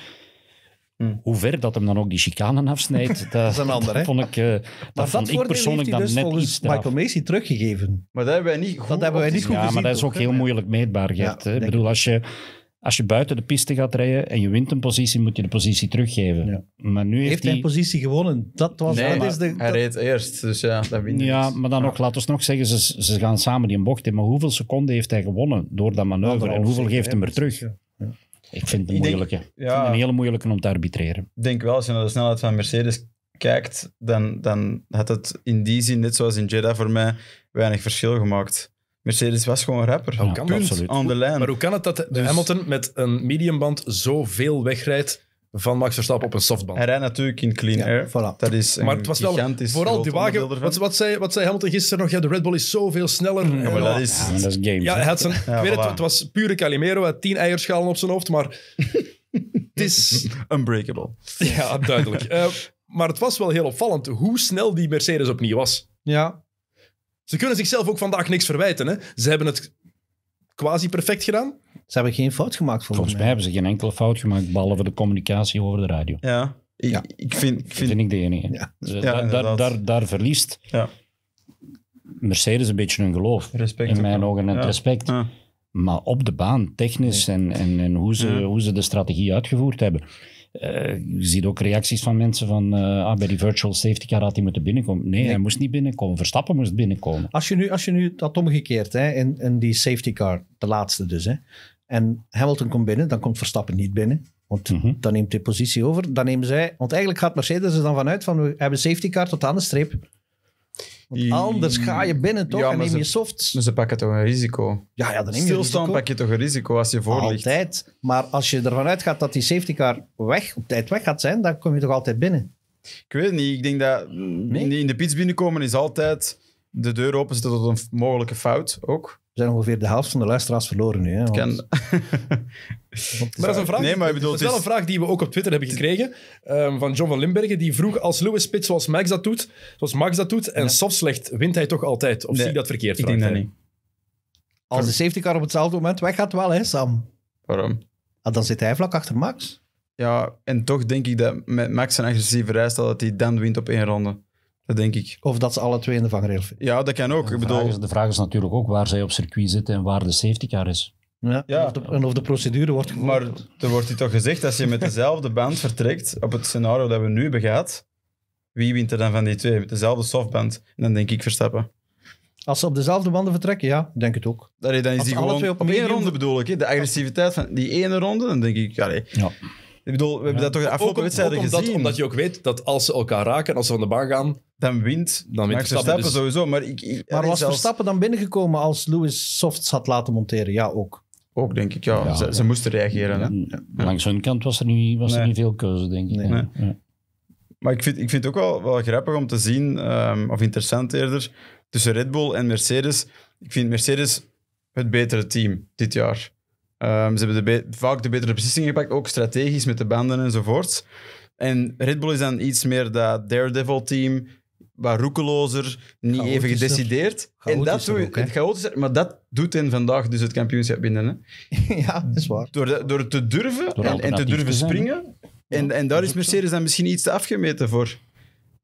Hm. Hoe ver dat hem dan ook die chicanen afsnijdt, dat, is een ander, dat vond ik, uh, dat vond ik persoonlijk dan dus net iets Michael Macy teruggegeven. Maar dat hebben wij niet goed, dat hebben wij niet goed Ja, maar dat is ook heel moeilijk meetbaar, Gert. Ja, ik bedoel, als je, als je buiten de piste gaat rijden en je wint een positie, moet je de positie teruggeven. Ja. Maar nu heeft, heeft hij een positie gewonnen. Dat was nee, dat is de, dat... hij reed eerst, dus ja, dat wint Ja, maar dan ja. nog, laten we nog zeggen, ze, ze gaan samen die bocht in. Maar hoeveel seconden heeft hij gewonnen door dat manoeuvre? en hoeveel geeft hem er terug? Ik vind het moeilijk, hele moeilijke om te arbitreren. Ik denk wel, als je naar de snelheid van Mercedes kijkt, dan, dan had het in die zin, net zoals in Jeddah voor mij, weinig verschil gemaakt. Mercedes was gewoon rapper. kan absoluut. Maar hoe kan het dat dus- Hamilton met een mediumband zoveel wegrijdt van Max Verstappen op een softband. Hij rijdt natuurlijk in clean air. Voilà. Dat is maar het was gigantisch Vooral die wagen. Wat, wat, zei, wat zei Hamilton gisteren nog? de Red Bull is zoveel sneller. Ja, maar dat is... Ja, Ja, het, was pure Calimero. Hij had tien eierschalen op zijn hoofd, maar... het is... Unbreakable. Ja, duidelijk. Eh, maar het was wel heel opvallend hoe snel die Mercedes opnieuw was. Ja. Ze kunnen zichzelf ook vandaag niks verwijten. Hè? Ze hebben het quasi perfect gedaan. Ze hebben geen fout gemaakt volgens, mij. hebben ze geen enkele fout gemaakt, behalve de communicatie over de radio. Ja, ik, ja. ik vind... Ik vind... ik de enige. Ja. daar, daar, daar, verliest Mercedes een beetje hun geloof. in mijn ogen en respect. Maar op de baan, technisch en, en, en hoe, ze, hoe ze de strategie uitgevoerd hebben. Eh, je ziet ook reacties van mensen van eh, ah, bij die virtual safety car had hij moeten binnenkomen. Nee, hij moest niet binnenkomen. Verstappen moest binnenkomen. Als je nu, als je nu dat omgekeerd hè, in, in die safety car, de laatste dus. Hè, en Hamilton komt binnen, dan komt Verstappen niet binnen. Want mhm. dan neemt hij positie over. Dan nemen zij, want eigenlijk gaat Mercedes er dan vanuit van we hebben safety car tot aan de streep. Want Anders ga je binnen toch en neem je softs. Maar ze pakken toch een risico. Ja, ja dan neem je Stilstaan pak je toch een risico als je voor Altijd. Maar als je ervan uitgaat dat die safety car weg, op tijd weg gaat zijn, dan kom je toch altijd binnen? Ik weet het niet. Ik denk dat in de pits binnenkomen is altijd de deur openzetten tot een mogelijke fout ook. We zijn ongeveer de helft van de luisteraars verloren nu. Hè, maar dat is, een vraag, nee, maar bedoel, dat is wel een vraag die we ook op Twitter hebben gekregen. Ehm, van John van Limbergen. Die vroeg: Als Lewis Spit zoals Max dat doet, zoals Max dat doet en ja. soft slecht, wint hij toch altijd? Of zie ik dat verkeerd? Ik denk dat niet. Als de safety car op hetzelfde moment weggaat, wel, hè, Sam? Waarom? Ah, dan zit hij vlak achter Max. Ja, en toch denk ik dat met Max zijn agressieve rijstel dat hij dan wint op één ronde. Dat denk ik. Of dat ze alle twee in de vangrail Ja, dat kan ook. De, ik vraag is, de vraag is natuurlijk ook waar zij op circuit zitten en waar de safety car is. Ja, ja. En, of de, procedure wordt Maar er wordt hier toch gezegd, als je met dezelfde band vertrekt, op het scenario dat we nu begaat, wie wint er dan van die twee? Met dezelfde softband. dan denk ik Verstappen. Als ze op dezelfde banden vertrekken, ja, denk het ook. Allee, dan is die gewoon op, één ronde, bedoel ik. De agressiviteit van die ene ronde, dan denk ik, ja. Ik bedoel, we hebben dat toch de afgelopen wedstrijden gezien. Omdat, omdat je ook weet dat als ze elkaar raken, als ze van de baan gaan, dan wint, dan wint Verstappen, dus- sowieso. Maar, ik, ik maar was zelfs... Verstappen dan binnengekomen als Lewis softs had laten monteren? Ja, ook. Ook, denk ik, ja. ze, ze moesten reageren. Langs hun kant was er niet, was er niet veel keuze, denk ik. Maar ik vind, ik vind het ook wel, wel grappig om te zien, ehm, of interessant eerder, tussen Red Bull en Mercedes. Ik vind Mercedes het betere team dit jaar. Ehm, ze hebben de vaak de betere beslissingen gepakt, ook strategisch met de banden enzovoort. En Red Bull is dan iets meer dat Daredevil-team, wat roekelozer, niet even gedecideerd. En dat doe je, ook, het maar dat doet hen vandaag dus het kampioenschap binnen. Hè? ja, dat is waar. Door, de, door te durven en, te durven springen. en, en daar is Mercedes dan misschien iets te afgemeten voor.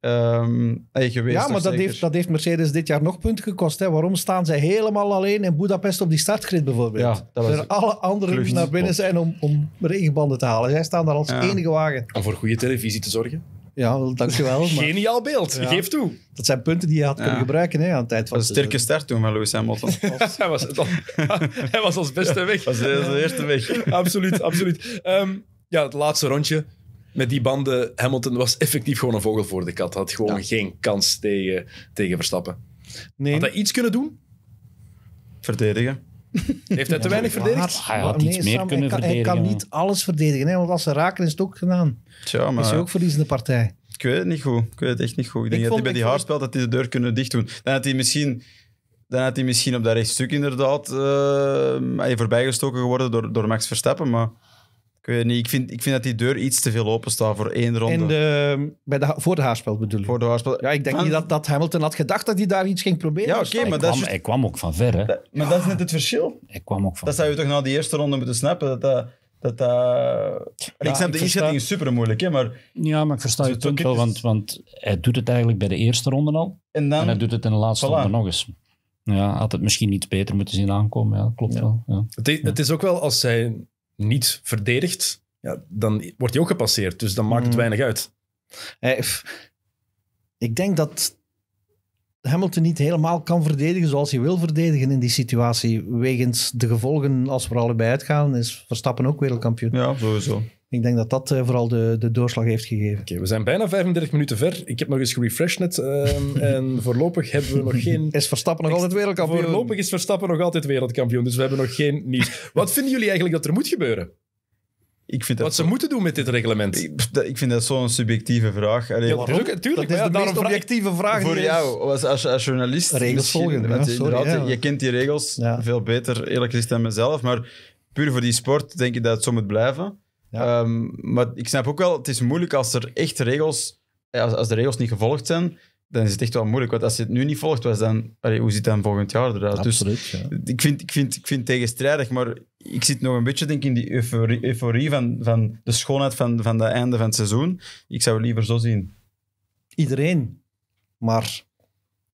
Ehm, ah, ja, maar dat heeft, dat heeft, Mercedes dit jaar nog punten gekost. Hè? Waarom staan zij helemaal alleen in Budapest op die startgrid bijvoorbeeld? Ja, dat alle anderen naar binnen zijn om, om regenbanden te halen. Zij staan daar als enige wagen. Om voor goede televisie te zorgen. Ja, dankjewel. Maar... Geniaal beeld, geef toe. Dat zijn punten die je had kunnen gebruiken hè, aan het tijd van... een sterke start toen van Lewis Hamilton. hij, was, hij was als beste weg. was de, eerste weg. absoluut, absoluut. Ehm, ja, het laatste rondje met die banden, Hamilton was effectief gewoon een vogel voor de kat. Had gewoon geen kans tegen, tegen Verstappen. Nee. Had hij iets kunnen doen? Verdedigen. Heeft hij te weinig verdedigd? hij had iets meer kunnen verdedigen. Hij kan niet alles verdedigen, hè, want als ze raken is het ook gedaan. Tja, maar... Is hij ook verliezende partij? Ik weet het niet goed. Ik weet het echt niet goed. Ik denk dat hij bij die hardspel dat hij de deur kunnen dicht doen. Dan had hij misschien, dan had hij misschien op dat rechtstuk inderdaad uh, voorbijgestoken geworden door, door Max Verstappen, maar... Ik weet niet, ik vind, ik vind dat die deur iets te veel open staat voor één ronde. Ehm, bij de, voor de haarspel bedoel ik. Voor de haarspel. Ja, ik denk niet dat, dat Hamilton had gedacht dat hij daar iets ging proberen. Ja, oké, maar hij, dat kwam, is hij kwam ook van ver, hè. maar dat is net het verschil. Hij kwam ook van Dat zou je toch na die eerste ronde moeten snappen, dat dat... dat, ik snap, de inschatting super moeilijk, hè, maar... Ja, maar ik versta je punt wel, want, want hij doet het eigenlijk bij de eerste ronde al. En, dan, hij doet het in de laatste ronde nog eens. Ja, had het misschien iets beter moeten zien aankomen, ja, klopt wel. Het, is, het is ook wel als zij niet verdedigt, ja, dan wordt hij ook gepasseerd. Dus dan maakt het mm. weinig uit. Ik denk dat Hamilton niet helemaal kan verdedigen zoals hij wil verdedigen in die situatie. Wegens de gevolgen, als we er allebei uitgaan, is Verstappen ook wereldkampioen. Ja, sowieso. Ik denk dat dat eh, vooral de, de doorslag heeft gegeven. Oké, we zijn bijna 35 minuten ver. Ik heb nog eens gerefreshed net. Ehm, en voorlopig hebben we nog geen... Is Verstappen nog altijd wereldkampioen? Voorlopig is Verstappen nog altijd wereldkampioen. Dus we hebben nog geen nieuws. Wat vinden jullie eigenlijk dat er moet gebeuren? Ik vind dat Wat ze moeten doen met dit reglement? Ik, vind dat zo'n subjectieve vraag. Allee, ja, is ook, tuurlijk, dat is de objectieve vraag. Voor jou, als, als, journalist... Regels volgen. Ja, Je kent die regels veel beter, eerlijk gezegd, dan mezelf. Maar puur voor die sport denk ik dat het zo moet blijven. Ehm, maar ik snap ook wel, het is moeilijk als er echt regels, eh, als, als de regels niet gevolgd zijn, dan is het echt wel moeilijk. Want als je het nu niet volgt, was dan, hoe zit het dan volgend jaar eruit? Dus Absoluut, ja. ik, vind, ik, vind, ik vind het tegenstrijdig, maar ik zit nog een beetje denk ik, in die euforie, van, van de schoonheid van, van het einde van het seizoen. Ik zou het liever zo zien. Iedereen. Maar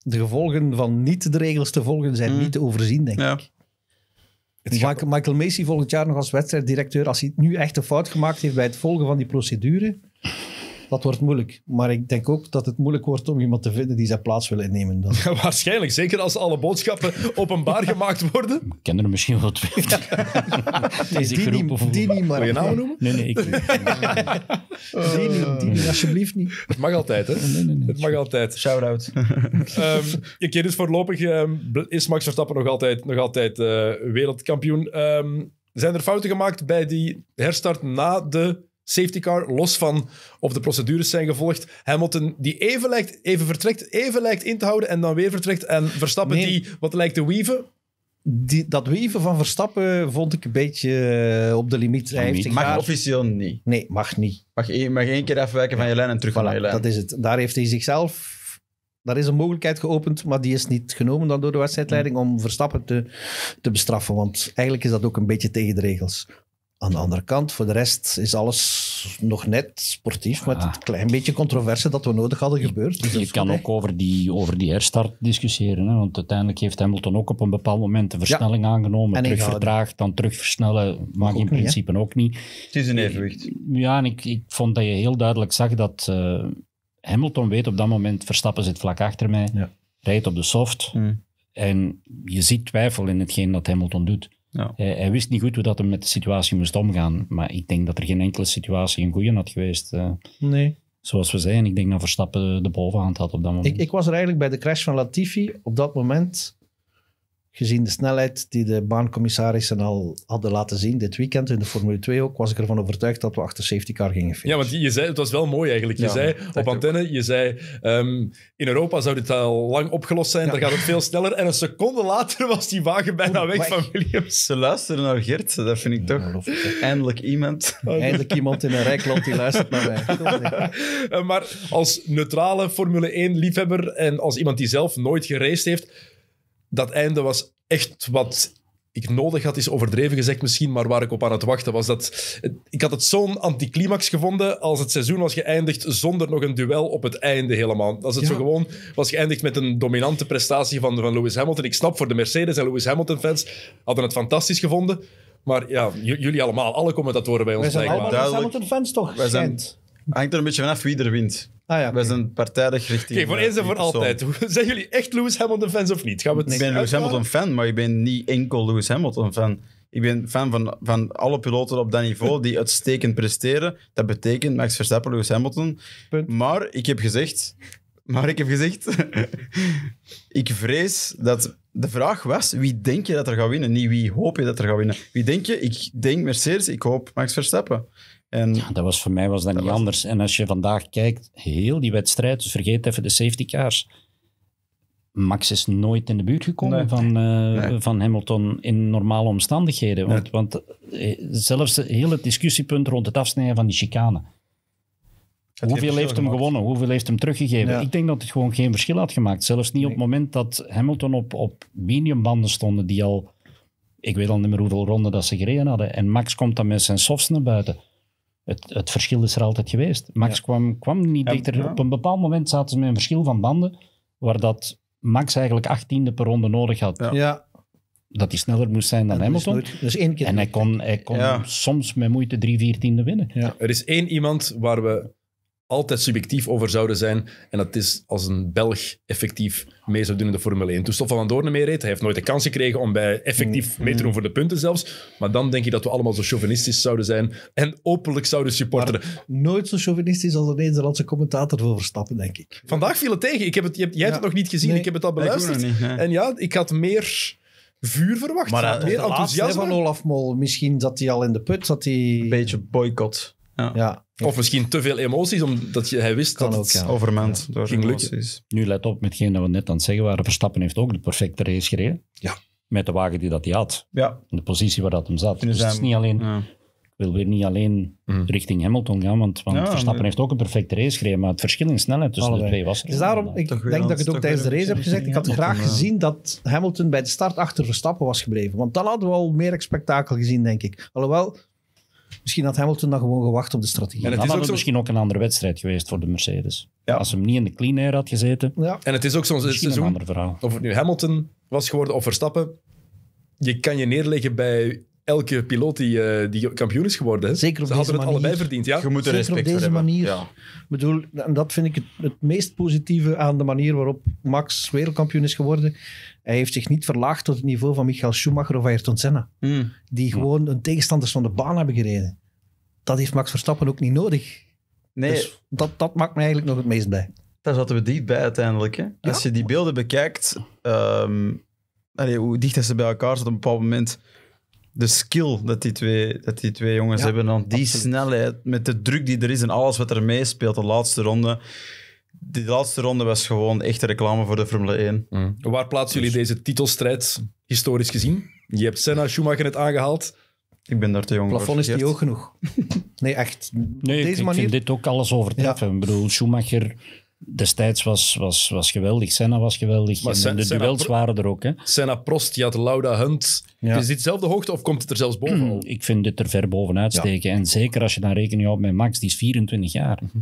de gevolgen van niet de regels te volgen zijn mm. niet te overzien, denk ja. ik. Michael, Michael Macy volgend jaar nog als wedstrijddirecteur, als hij nu echt een fout gemaakt heeft bij het volgen van die procedure, dat wordt moeilijk. Maar ik denk ook dat het moeilijk wordt om iemand te vinden die zijn plaats wil innemen. Dan. Ja, waarschijnlijk, zeker als alle boodschappen openbaar gemaakt worden. Ik er misschien wel twee. nee, die, die niet, je noemen? Nee, nee, ik uh, Die niet, die alsjeblieft niet. Het mag altijd, hè? Nee, nee, nee. Het mag altijd. Shout-out. um, een keer dus voorlopig um, is Max Verstappen nog altijd, nog altijd eh, wereldkampioen. Ehm, zijn er fouten gemaakt bij die herstart na de safety car, los van of de procedures zijn gevolgd. Hamilton die even, lijkt, even vertrekt, even lijkt in te houden en dan weer vertrekt. En Verstappen die wat lijkt te weven. Die, dat weven van Verstappen vond ik een beetje eh, op de limiet. mag officieel niet. Nee, mag niet. Mag, één, mag één keer afwijken van je lijn en terug voilà, je lijn. Dat is het. Daar heeft hij zichzelf... Daar is een mogelijkheid geopend, maar die is niet genomen dan door de wedstrijdleiding hm. om Verstappen te, te bestraffen. Want eigenlijk is dat ook een beetje tegen de regels. Aan de andere kant, voor de rest is alles nog net sportief, met een het ah. klein beetje controverse dat we nodig hadden gebeurd. Dus je kan ook over die, over die herstart discussiëren, hè? want uiteindelijk heeft Hamilton ook op een bepaald moment de versnelling aangenomen, en terug dan terug versnellen, mag in principe ook niet. Het is een evenwicht. Ja, en ik, ik vond dat je heel duidelijk zag dat eh, Hamilton weet op dat moment, Verstappen zit vlak achter mij, rijdt op de soft, mm. en je ziet twijfel in hetgeen dat Hamilton doet. Hij, wist niet goed hoe dat hem met de situatie moest omgaan. Maar ik denk dat er geen enkele situatie een goede had geweest. Eh, nee. Zoals we zeiden, ik denk dat Verstappen de bovenhand had op dat moment. Ik, ik was er eigenlijk bij de crash van Latifi op dat moment gezien de snelheid die de baancommissarissen al hadden laten zien dit weekend in de Formule 2 ook, was ik ervan overtuigd dat we achter safety car gingen finishen. Ja, want je zei, het was wel mooi eigenlijk. Je zei op antenne, je zei ehm, in Europa zou dit al lang opgelost zijn, dan daar gaat het veel sneller. En een seconde later was die wagen bijna weg, weg, van Williams. Ze luisteren naar Gert, dat vind ik toch eindelijk iemand. Oh, eindelijk iemand in een rijk land die luistert naar mij. Eh, maar als neutrale Formule 1 liefhebber en als iemand die zelf nooit gereced heeft, dat einde was echt wat ik nodig had, is overdreven gezegd misschien, maar waar ik op aan het wachten was. Dat, ik had het zo'n anticlimax gevonden als het seizoen was geëindigd zonder nog een duel op het einde helemaal. Als het zo gewoon was geëindigd met een dominante prestatie van, van Lewis Hamilton. Ik snap voor de Mercedes en Lewis Hamilton-fans hadden het fantastisch gevonden. Maar ja, jullie allemaal, alle commentatoren bij ons. Wij zijn allemaal Lewis Hamilton-fans toch? Wij zijn, hangt er een beetje vanaf wie er wint. Ah, ja, Wij zijn partijdig richting... Oké, voor eh, eens en voor altijd. Zijn jullie echt Lewis Hamilton-fans of niet? Gaan we het ik ben Lewis Hamilton-fan, maar ik ben niet enkel Lewis Hamilton-fan. Ik ben fan van, van alle piloten op dat niveau die uitstekend presteren. Dat betekent Max Verstappen, Lewis Hamilton. Punt. Maar ik heb gezegd... Maar ik heb gezegd... ik vrees dat... De vraag was, wie denk je dat er gaat winnen? Niet wie hoop je dat er gaat winnen. Wie denk je? Ik denk Mercedes, ik hoop Max Verstappen. En... Ja, dat was voor mij was dat, niet anders. En als je vandaag kijkt, heel die wedstrijd, dus vergeet even de safety cars. Max is nooit in de buurt gekomen van, eh, van Hamilton in normale omstandigheden. Want, want eh, zelfs heel het discussiepunt rond het afsnijden van die chicane. Hoeveel heeft, hem gewonnen? Hoeveel heeft hem teruggegeven? Ik denk dat het gewoon geen verschil had gemaakt. Zelfs niet op het moment dat Hamilton op, op mediumbanden stonden die al... Ik weet al niet meer hoeveel ronden dat ze gereden hadden. En Max komt dan met zijn softs naar buiten het, het verschil is er altijd geweest. Max kwam, kwam niet dichter. Op een bepaald moment zaten ze met een verschil van banden, waar dat Max eigenlijk achttiende per ronde nodig had. Ja. Dat hij sneller moest zijn dan Hamilton. dus één keer en hij kon, hij kon soms met moeite drie viertiende winnen. Er is één iemand waar we altijd subjectief over zouden zijn. En dat is als een Belg effectief mee zou doen in de Formule 1. Toen Stoffel van Doornen meereed, hij heeft nooit de kans gekregen om bij effectief mee te doen voor de punten zelfs. Maar dan denk je dat we allemaal zo chauvinistisch zouden zijn en openlijk zouden supporteren. Maar nooit zo chauvinistisch als een Nederlandse commentator wil Verstappen, denk ik. Vandaag viel het tegen. Ik heb het, jij hebt het nog niet gezien, ik heb het al beluisterd. En ja, ik had meer vuur verwacht. Maar eh, meer enthousiasme. van Olaf Mol, misschien zat hij al in de put. Zat hij... Een beetje boycott. Ja. Of misschien te veel emoties, omdat je, hij wist dat het overmand ja. door ging lukken. Nu let op met hetgeen dat we net aan het zeggen waren. Verstappen heeft ook de perfecte race gereden. Ja. Met de wagen die dat hij had. Ja. In de positie waar dat hem zat. Dus het is niet alleen... Ik wil weer niet alleen mhm. richting Hamilton gaan, want, Verstappen heeft ook een perfecte race gereden, maar het verschil in snelheid tussen de twee was dus daarom, ik denk dat ik het ook tijdens de race heb gezegd, ik had graag gezien dat Hamilton bij de start achter Verstappen was gebleven. Want dan hadden we al meer spektakel gezien, denk ik. Alhoewel, Misschien had Hamilton dan gewoon gewacht op de strategie. En het is ook misschien ook een andere wedstrijd geweest voor de Mercedes. Ja. Als hem niet in de clean air had gezeten. Ja. En het is ook zo'n seizoen. Een ander verhaal. Of het nu Hamilton was geworden of Verstappen. Je kan je neerleggen bij elke piloot die, eh, die kampioen is geworden. Zeker op Ze hadden het allebei verdiend. Ja? Je moet er Zeker op deze manier. Ja. bedoel, en dat vind ik het, het meest positieve aan de manier waarop Max wereldkampioen is geworden. Hij heeft zich niet verlaagd tot het niveau van Michael Schumacher of Ayrton Senna. Hmm. Die gewoon een tegenstanders van de baan hebben gereden. Dat heeft Max Verstappen ook niet nodig. Nee. Dus dat, dat maakt me eigenlijk nog het meest bij. Daar zaten we dicht bij uiteindelijk. Hè? Als je die beelden bekijkt, um, hoe dicht ze bij elkaar zitten, op een bepaald moment de skill dat die twee, dat die twee jongens hebben. Dan die snelheid, met de druk die er is en alles wat er meespeelt, de laatste ronde. De laatste ronde was gewoon echte reclame voor de Formule 1. Mm. Waar plaatsen jullie dus- deze titelstrijd historisch gezien? Je hebt Senna, Schumacher net aangehaald. Ik ben daar te jong plafond is die hoog genoeg. Nee, echt. Nee, ik, vind dit ook alles overtreffen. Ik bedoel, Schumacher destijds was, was, was geweldig. Senna was geweldig. de duels waren er ook. Hè. Senna, Prost, je had Lauda, Hunt. Is dit dezelfde hoogte of komt het er zelfs boven? Ik vind dit er ver bovenuit steken. En zeker als je dan rekening houdt met Max, die is 24 jaar. Mhm.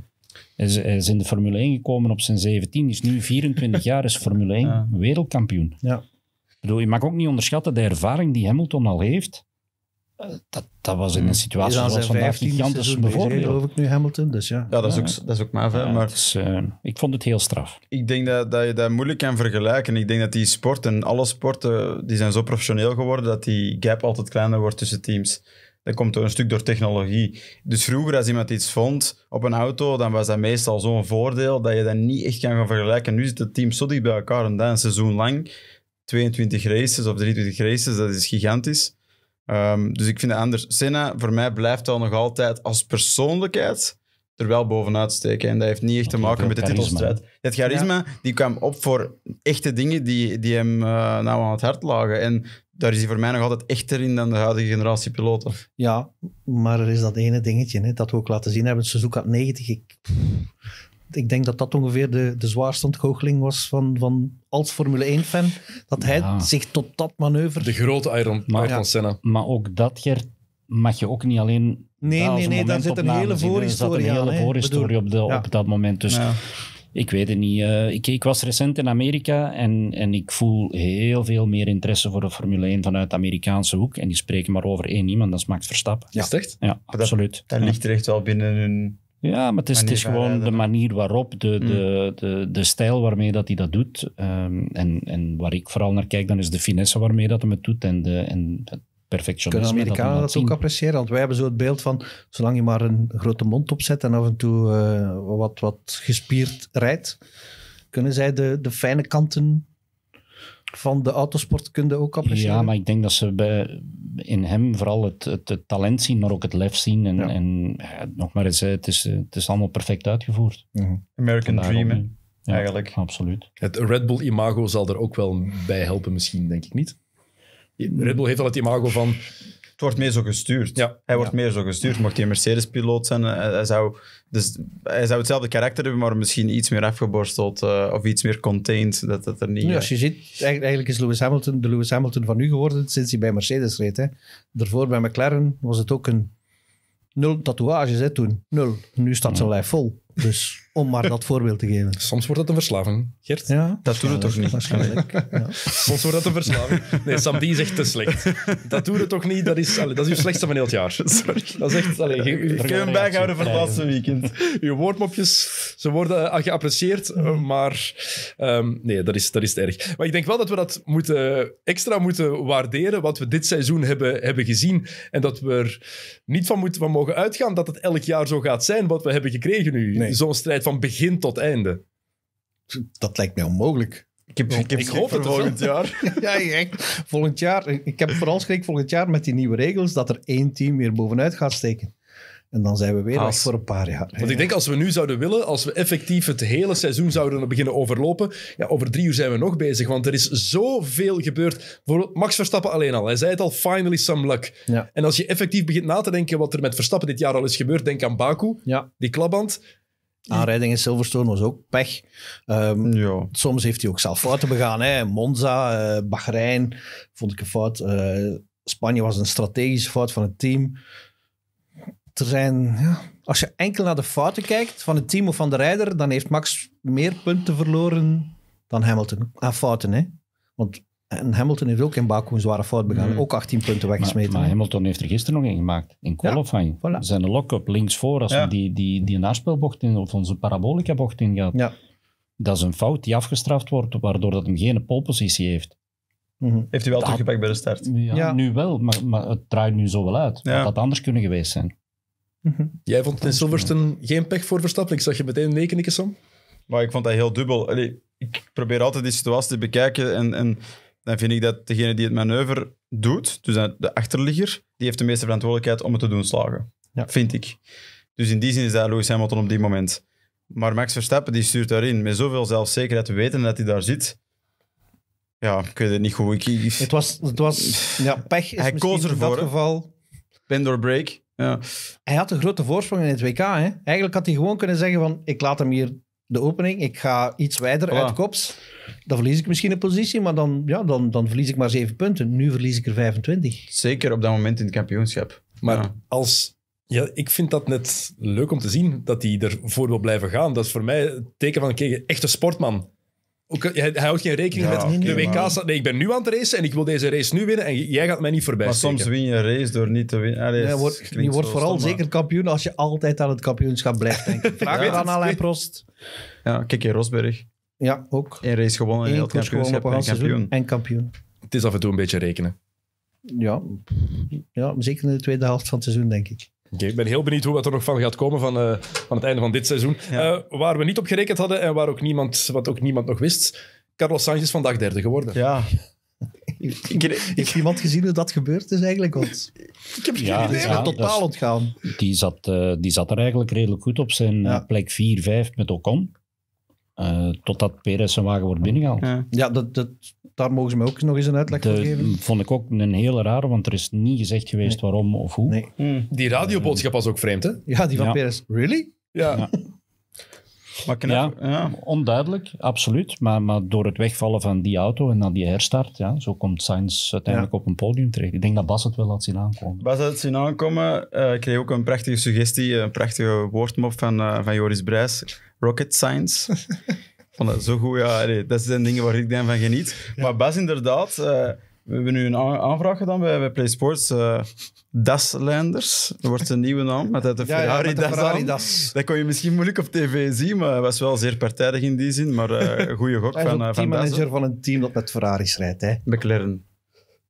Is, is in de Formule 1 gekomen op zijn 17, is nu 24 jaar, is Formule 1 wereldkampioen. Ja. Ik bedoel, je mag ook niet onderschatten de ervaring die Hamilton al heeft. Eh, dat, dat was in een mm. situatie zoals vandaag gigantisch bijvoorbeeld. geloof nu Hamilton, dus ja. Ja, dat is ook, dat is ook maf, ja, maar... Is, eh, ik vond het heel straf. Ik denk dat, dat je dat moeilijk kan vergelijken. Ik denk dat die sport en alle sporten, die zijn zo professioneel geworden, dat die gap altijd kleiner wordt tussen teams. Dat komt door een stuk door technologie. Dus vroeger, als iemand iets vond op een auto, dan was dat meestal zo'n voordeel dat je dat niet echt kan gaan vergelijken. Nu zit het team zo dicht bij elkaar en dan een seizoen lang. 22 races of 23 races, dat is gigantisch. Ehm, dus ik vind het anders. Senna, voor mij blijft al nog altijd als persoonlijkheid er wel bovenuit steken. En dat heeft niet echt te maken met de titelstrijd. Het charisma, die kwam op voor echte dingen die, die hem eh, nou aan het hart lagen. En daar is hij voor mij nog altijd echter in dan de huidige generatie piloten. Ja, maar er is dat ene dingetje hè, dat we ook laten zien hebben. Suzuka 90. Ik, ik denk dat dat ongeveer de, de zwaarste ontgoocheling was van, van als Formule 1-fan. Dat hij zich tot dat manoeuvre... De grote Iron maar, Senna. Maar ook dat, Gert, mag je ook niet alleen... Nee, nee, nee, daar zit een hele voorhistorie aan. Er zat een hele voorhistorie op, op dat moment. Dus... Ik weet het niet. Eh, ik, ik, was recent in Amerika en, en ik voel heel veel meer interesse voor de Formule 1 vanuit de Amerikaanse hoek. En die spreken maar over één iemand, dat is Max Verstappen. Ja. Is echt? Ja, absoluut. Dat, ligt er echt wel binnen hun... Ja, maar het is, het is gewoon de manier waarop, de, mm. de, de, de stijl waarmee dat hij dat doet. Ehm, en, en waar ik vooral naar kijk, dan is de finesse waarmee dat hij het doet en, de, en perfectionisme. Kunnen Amerikanen dat, ook appreciëren? Want wij hebben zo het beeld van, zolang je maar een grote mond opzet en af en toe eh, wat, wat gespierd rijdt, kunnen zij de, de fijne kanten van de autosportkunde ook appreciëren? Ja, maar ik denk dat ze bij, in hem vooral het, het, talent zien, maar ook het lef zien. En, en ja, nog maar eens, het is, eh, het is allemaal perfect uitgevoerd. Mhm. American Dream, eigenlijk. Absoluut. Het Red Bull imago zal er ook wel bij helpen misschien, denk ik niet? Red Bull heeft al het imago van... Het wordt meer zo gestuurd. Ja. Hij wordt meer zo gestuurd. Mocht hij een Mercedes-piloot zijn, eh, hij zou, dus, hij zou hetzelfde karakter hebben, maar misschien iets meer afgeborsteld eh, of iets meer contained. Dat, dat er niet, ja, als eh, je ziet, eigenlijk is Lewis Hamilton de Lewis Hamilton van nu geworden sinds hij bij Mercedes reed. Hè. Daarvoor bij McLaren was het ook een nul tatoeage hè, toen. Nul. Nu staat zijn lijf vol. Dus... Om maar dat voorbeeld te geven. Soms wordt dat een verslaving, Gert. Ja, dat doen we toch niet? Waarschijnlijk. Ja. Soms wordt dat een verslaving. Nee, Sam, zegt is echt te slecht. Dat doen we toch niet? Dat is, dat is uw slechtste van heel het jaar. Sorry. Dat is echt... Allee, je, je kunt hem bijhouden voor het laatste weekend. Uw woordmopjes, ze worden eh, geapprecieerd, eh, maar ehm, nee, dat is, dat is het erg. Maar ik denk wel dat we dat moeten, eh, extra moeten waarderen, wat we dit seizoen hebben, hebben gezien. En dat we er niet van, moeten, van mogen uitgaan dat het elk jaar zo gaat zijn, wat we hebben gekregen nu. Nee. Zo'n strijd van begin tot einde. Dat lijkt mij onmogelijk. Ik, ik, hoop het volgend jaar. ja, echt. Volgend jaar. Ik heb vooral schrik volgend jaar met die nieuwe regels dat er één team weer bovenuit gaat steken. En dan zijn we weer voor een paar jaar. Want ik denk als we nu zouden willen, als we effectief het hele seizoen zouden beginnen overlopen, ja, over drie uur zijn we nog bezig, want er is zoveel gebeurd. voor Max Verstappen alleen al. Hij zei het al, finally some luck. Ja. En als je effectief begint na te denken wat er met Verstappen dit jaar al is gebeurd, denk aan Baku, ja. die klabband. Aanrijding in Silverstone was ook pech. Ehm, ja. Soms heeft hij ook zelf fouten begaan. Hè. Monza, uh, Bahrein vond ik een fout. Eh, Spanje was een strategische fout van het team. Er zijn, ja, als je enkel naar de fouten kijkt van het team of van de rijder, dan heeft Max meer punten verloren dan Hamilton aan ah, fouten. Hè? Want en Hamilton heeft ook in Baku een zware fout begaan. Hmm. Ook 18 punten weggesmeten. Maar, Hamilton heeft er gisteren nog een gemaakt. In qualifying. Ja, voilà. Zijn lock-up linksvoor. Als hij die, die, die naarspelbocht in of onze parabolica bocht ingaat. Ja. Dat is een fout die afgestraft wordt. Waardoor dat hem geen polepositie heeft. Mm -hmm. Heeft hij wel dat, teruggepakt bij de start. Ja, nu wel. Maar, maar het draait nu zo wel uit. Dat had anders kunnen geweest zijn. Mhm. Jij vond in Silverstone geen pech voor Verstappen. Ik zag je meteen meeknikken, om. Maar ik vond dat heel dubbel. ik probeer altijd die situatie te bekijken en, en dan vind ik dat degene die het manoeuvre doet, dus de achterligger, die heeft de meeste verantwoordelijkheid om het te doen slagen. Ja. Vind ik. Dus in die zin is dat Lewis Hamilton op die moment. Maar Max Verstappen die stuurt daarin met zoveel zelfzekerheid, weten dat hij daar zit. Ja, ik weet het niet goed. Ik, Het was, het was ja, pech. Is hij koos ervoor. In dat geval. or break. Ja. Hij had een grote voorsprong in het WK. Hè? Eigenlijk had hij gewoon kunnen zeggen van, ik laat hem hier de opening. Ik ga iets wijder voilà. uit kops. Dan verlies ik misschien een positie, maar dan, ja, dan, dan verlies ik maar zeven punten. Nu verlies ik er 25. Zeker op dat moment in het kampioenschap. Maar als... Ja, ik vind dat net leuk om te zien, dat die ervoor wil blijven gaan. Dat is voor mij het teken van, een echte sportman. Eh, hij houdt geen rekening met de WK. Nee, ik ben nu aan het racen en ik wil deze race nu winnen en jij gaat mij niet voorbij. Maar soms win je een race door niet te winnen. nee, je wordt vooral zeker kampioen als je altijd aan het kampioenschap blijft denken. Vraag ja, aan Alain Prost. Ja, kijk in Rosberg. Ja, ook. Eén race gewonnen, heel kampioenschap en kampioen. En kampioen. Het is af en toe een beetje rekenen. Ja, ja zeker in de tweede helft van het seizoen, denk ik ik ben heel benieuwd hoe dat er nog van gaat komen van, uh, van het einde van dit seizoen. Eh, waar we niet op gerekend hadden en waar ook niemand, wat ook niemand nog wist. Carlos Sainz is vandaag derde geworden. Ja. Heeft iemand gezien hoe dat gebeurd is eigenlijk? Want... Ik heb geen ja, totaal ontgaan. Die zat, eh, die zat er eigenlijk redelijk goed op zijn plek 4, 5 met Ocon. totdat Perez zijn wagen wordt binnengehaald. Ja, dat, dat, daar mogen ze me ook nog eens een uitleg voor geven. Vond ik ook een hele rare, want er is niet gezegd geweest waarom of hoe. Hmm. Die radioboodschap was ook vreemd, hè? Ja, die van ja. Perez. Really? Ja. ja. maar knap, ja, onduidelijk, absoluut. Maar, maar door het wegvallen van die auto en dan die herstart, ja, zo komt Science uiteindelijk op een podium terecht. Ik denk dat Bas het wel had zien aankomen. Bas had het zien aankomen. Eh, ik kreeg ook een prachtige suggestie, een prachtige woordmop van, eh, van Joris Brijs. Rocket Science. vond zo goed. Ja, nee, dat zijn dingen waar ik denk van geniet. Maar Bas, inderdaad, eh, we hebben nu een aanvraag gedaan bij, Play Sports eh, Das Lenders dat wordt een nieuwe naam, met de Ferrari, ja, das, Dat kon je misschien moeilijk op tv zien, maar was wel zeer partijdig in die zin. Maar uh, eh, goede gok van, van teammanager van een team dat met Ferraris rijdt. Hè? McLaren.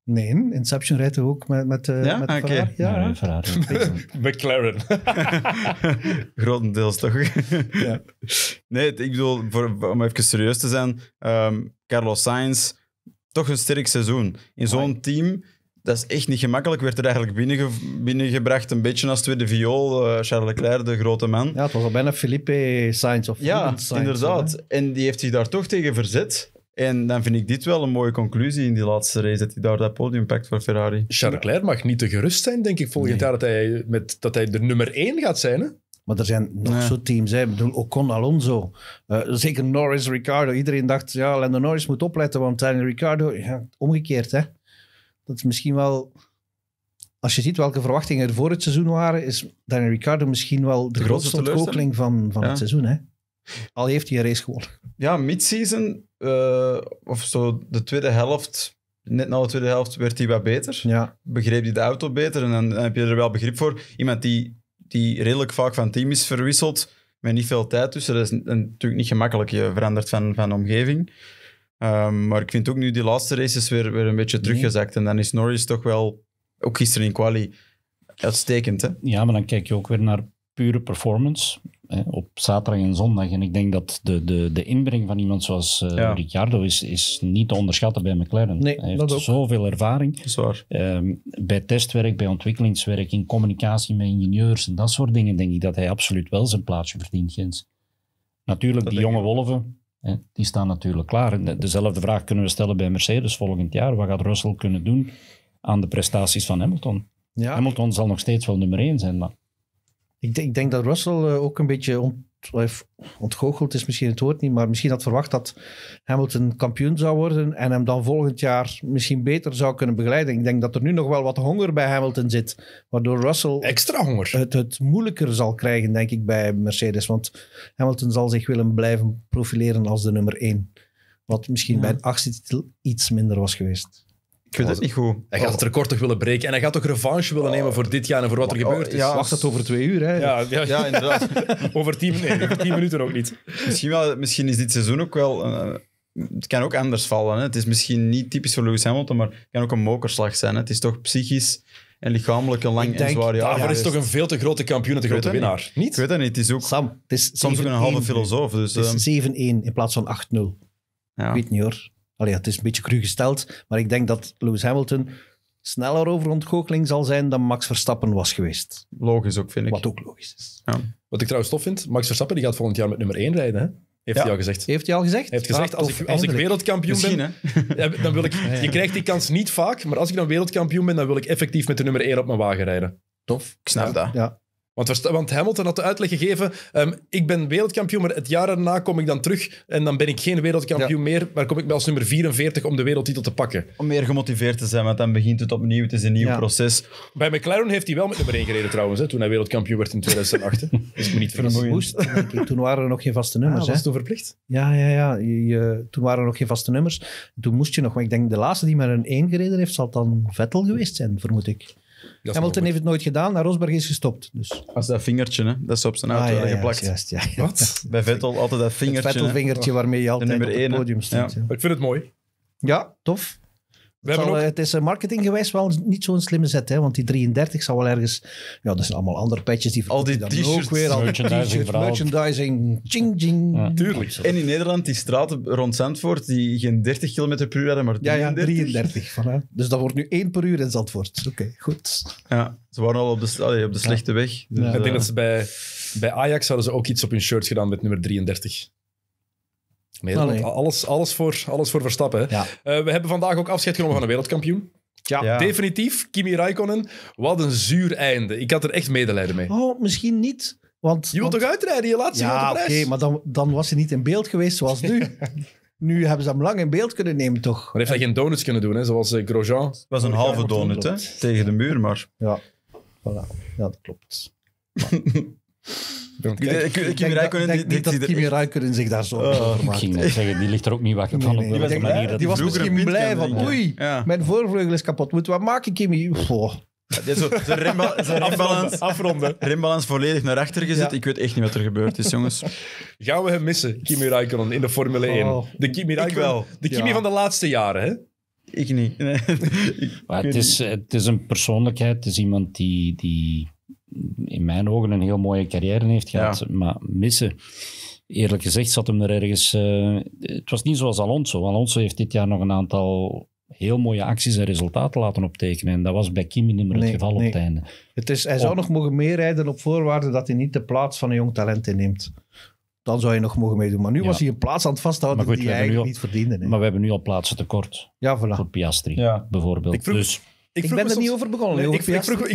Nee, Inception rijdt ook met, met, eh, ja? met ah, okay. Ja, Ferrari. McLaren. Grotendeels toch? ja. Nee, ik bedoel, om even serieus te zijn, ehm, Carlos Sainz, toch een sterk seizoen. In zo'n team, dat is echt niet gemakkelijk, werd er eigenlijk binnenge, binnengebracht een beetje als tweede viool, uh, Charles Leclerc, de grote man. Ja, het was al bijna Felipe Sainz of Ja, Sainz, inderdaad. En die heeft zich daar toch tegen verzet. En dan vind ik dit wel een mooie conclusie in die laatste race, dat hij daar dat podium pakt voor Ferrari. Charles Leclerc mag niet te gerust zijn, denk ik, volgens nee. dat hij, met, dat hij de nummer één gaat zijn. Hè? Maar er zijn nog zo'n zo teams. Hè. Ik bedoel, Ocon, Alonso. Eh, zeker Norris, Ricardo. Iedereen dacht, ja, Lando Norris moet opletten, want Daniel Ricardo... Ja, omgekeerd, hè. Dat is misschien wel... Als je ziet welke verwachtingen er voor het seizoen waren, is Daniel Ricardo misschien wel de, grootste ontgoocheling van, van het seizoen. Hè? Al heeft hij een race gewonnen. Ja, midseason. Eh, of zo de tweede helft, net na de tweede helft, werd hij wat beter. Ja. Begreep hij de auto beter en dan, heb je er wel begrip voor. Iemand die, die redelijk vaak van team is verwisseld, met niet veel tijd tussen, dat is natuurlijk niet gemakkelijk. Je verandert van, van omgeving. Ehm, maar ik vind ook nu die laatste races weer, weer een beetje mm. teruggezakt. En dan is Norris toch wel, ook gisteren in quali, uitstekend. Hè? Ja, maar dan kijk je ook weer naar pure performance op zaterdag en zondag. En ik denk dat de, de, de inbreng van iemand zoals uh, Ricciardo is, is niet te onderschatten bij McLaren. Nee, Hij heeft zoveel ervaring. Um, bij testwerk, bij ontwikkelingswerk, in communicatie met ingenieurs en dat soort dingen, denk ik dat hij absoluut wel zijn plaatsje verdient, Gens. Natuurlijk, die jonge wolven, hè, die staan natuurlijk klaar. dezelfde vraag kunnen we stellen bij Mercedes volgend jaar. Wat gaat Russell kunnen doen aan de prestaties van Hamilton? Hamilton zal nog steeds wel nummer 1 zijn, maar ik, denk dat Russell eh, ook een beetje ont, eh, ontgoocheld is misschien het woord niet, maar misschien had verwacht dat Hamilton kampioen zou worden en hem dan volgend jaar misschien beter zou kunnen begeleiden. Ik denk dat er nu nog wel wat honger bij Hamilton zit, waardoor Russell extra honger het, het moeilijker zal krijgen, denk ik, bij Mercedes. Want Hamilton zal zich willen blijven profileren als de nummer één. Wat misschien bij een achtste titel iets minder was geweest. Ik weet het niet goed. Hij gaat het record toch willen breken en hij gaat toch revanche willen nemen voor dit jaar en voor wat er oh, gebeurd is. Wacht dat over twee uur, hè? Ja, ja, ja inderdaad. over, tien, minuten ook niet. Misschien, wel, misschien is dit seizoen ook wel... Eh, het kan ook anders vallen. Hè. Het is misschien niet typisch voor Lewis Hamilton, maar het kan ook een mokerslag zijn. Hè. Het is toch psychisch en lichamelijk een lang en zwaar jaar. Daarvoor is toch een veel te grote kampioen en te grote winnaar. Niet. Ik weet het niet. Het is ook, Sam, is soms ook een halve filosoof. Dus, het is 7-1 ehm, in plaats van 8-0. Ja. Ik weet niet hoor. Allee, het is een beetje cru gesteld, maar ik denk dat Lewis Hamilton sneller over ontgoocheling zal zijn dan Max Verstappen was geweest. Logisch ook, vind ik. Wat ook logisch is. Ja. Wat ik trouwens tof vind, Max Verstappen die gaat volgend jaar met nummer 1 rijden. Hè? Heeft hij al gezegd. Heeft hij al gezegd? heeft gezegd, ah, als, ik, als ik wereldkampioen ben, dan wil ik... Je krijgt die kans niet vaak, maar als ik dan wereldkampioen ben, dan wil ik effectief met de nummer 1 op mijn wagen rijden. Tof. Ik snap dat. Ja. Want, want Hamilton had de uitleg gegeven, ehm, ik ben wereldkampioen, maar het jaar daarna kom ik dan terug en dan ben ik geen wereldkampioen meer, maar kom ik bij als nummer 44 om de wereldtitel te pakken. Om meer gemotiveerd te zijn, want dan begint het opnieuw, het is een nieuw proces. Bij McLaren heeft hij wel met nummer 1 gereden trouwens, hè, toen hij wereldkampioen werd in 2008. Dus ik niet vermoeien. Toen waren er nog geen vaste nummers. Ah, was hè? toen verplicht? Ja, ja, ja. Je, toen waren er nog geen vaste nummers. Toen moest je nog, maar ik denk de laatste die met een 1 gereden heeft, zal dan Vettel geweest zijn, vermoed ik. Hamilton heeft het nooit gedaan, maar Rosberg is gestopt. Dus. Als dat vingertje, hè? dat is op zijn ah, auto geplakt. ja. Wat? Bij Vettel altijd dat vingertje. Het Vettel-vingertje oh. waarmee je altijd op het podium staat. Ja. Ik vind het mooi. Ja, tof. Eh, het, is eh, marketinggewijs wel niet zo'n slimme zet, hè? want die 33 zal wel ergens... Ja, dat zijn allemaal andere petjes Die al die t-shirts. weer, al merchandising, merchandising, ching, ching. Tuurlijk. En in Nederland, die straten rond Zandvoort, die geen 30 km per uur hadden, maar 33. Ja, 33. Dus dat wordt nu 1 per uur in Zandvoort. Oké, goed. Ja, ze waren al op de, op de slechte weg. Ik denk dat ze bij, bij Ajax hadden ze ook iets op hun shirts gedaan met nummer 33 alles, alles, voor, alles voor Verstappen. Ja. Eh, we hebben vandaag ook afscheid genomen van een wereldkampioen. Ja. definitief. Kimi Raikkonen, wat een zuur einde. Ik had er echt medelijden mee. Oh, misschien niet. Want, je wilt toch uitrijden? Je laatste ja, oké, maar dan, dan was hij niet in beeld geweest zoals nu. nu hebben ze hem lang in beeld kunnen nemen, toch? Maar heeft hij geen donuts kunnen doen, hè? zoals eh, Grosjean? Het was een halve donut, hè? Tegen de muur, maar... Ja, voilà. ja dat klopt. ik, ik, Niet dat Kimi Räikkönen zich daar zo oh, maakt. Ik die ligt er ook niet wakker van op de manier. Die, was misschien blij van, oei, mijn voorvleugel is kapot. Moet wat maken, Kimi? zijn rimbalans, afronden. rimbalans volledig naar achter gezet. Ik weet echt niet wat er gebeurd is, jongens. Gaan we hem missen, Kimi Räikkönen, in de Formule 1? De Kimi wel. De Kimi van de laatste jaren, hè? Ik niet. maar het, is, het is een persoonlijkheid. Het is iemand die, die in mijn ogen een heel mooie carrière heeft gehad. Maar missen, eerlijk gezegd, zat hem er ergens. Eh, het was niet zoals Alonso. Alonso heeft dit jaar nog een aantal heel mooie acties en resultaten laten optekenen. En dat was bij Kimi niet meer het geval op het einde. Het is, hij zou nog mogen meerijden op voorwaarde dat hij niet de plaats van een jong talent inneemt. Dan zou je nog mogen meedoen. Maar nu was hij een plaats aan het vasthouden die hij eigenlijk niet verdiende. Maar we hebben nu al plaatsen tekort. Ja, voilà. Voor Piastri, bijvoorbeeld. Ik Dus ik, ben er niet over begonnen. ik,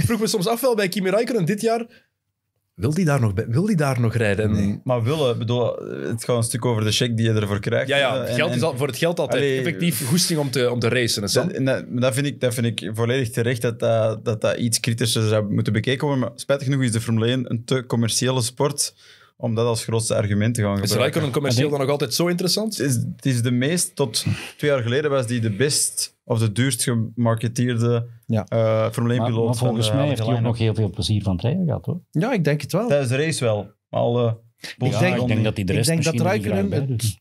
vroeg, me soms af wel bij Kimi Räikkönen dit jaar. Wil die daar nog, wil die daar nog rijden? Maar willen, bedoel, het gaat een stuk over de check die je ervoor krijgt. Ja, ja geld is al, voor het geld altijd effectief goesting om te, om te racen. Dat, dat, vind ik, dat vind ik volledig terecht dat dat, dat, dat iets kritischer zou moeten bekeken worden. Maar spijtig genoeg is de Formule 1 een te commerciële sport om dat als grootste argument te gaan gebruiken. Is Raikkonen commercieel dan nog altijd zo interessant? Het is, het is, de meest, tot twee jaar geleden was die de best of de duurst gemarketeerde ja. Eh, Formule 1 piloot. volgens eh, van, mij heeft hij ook nog heel veel plezier van het rijden gehad hoor. Ja, ik denk het wel. Tijdens de race wel. Al, ik, denk, dat hij de rest ik denk dat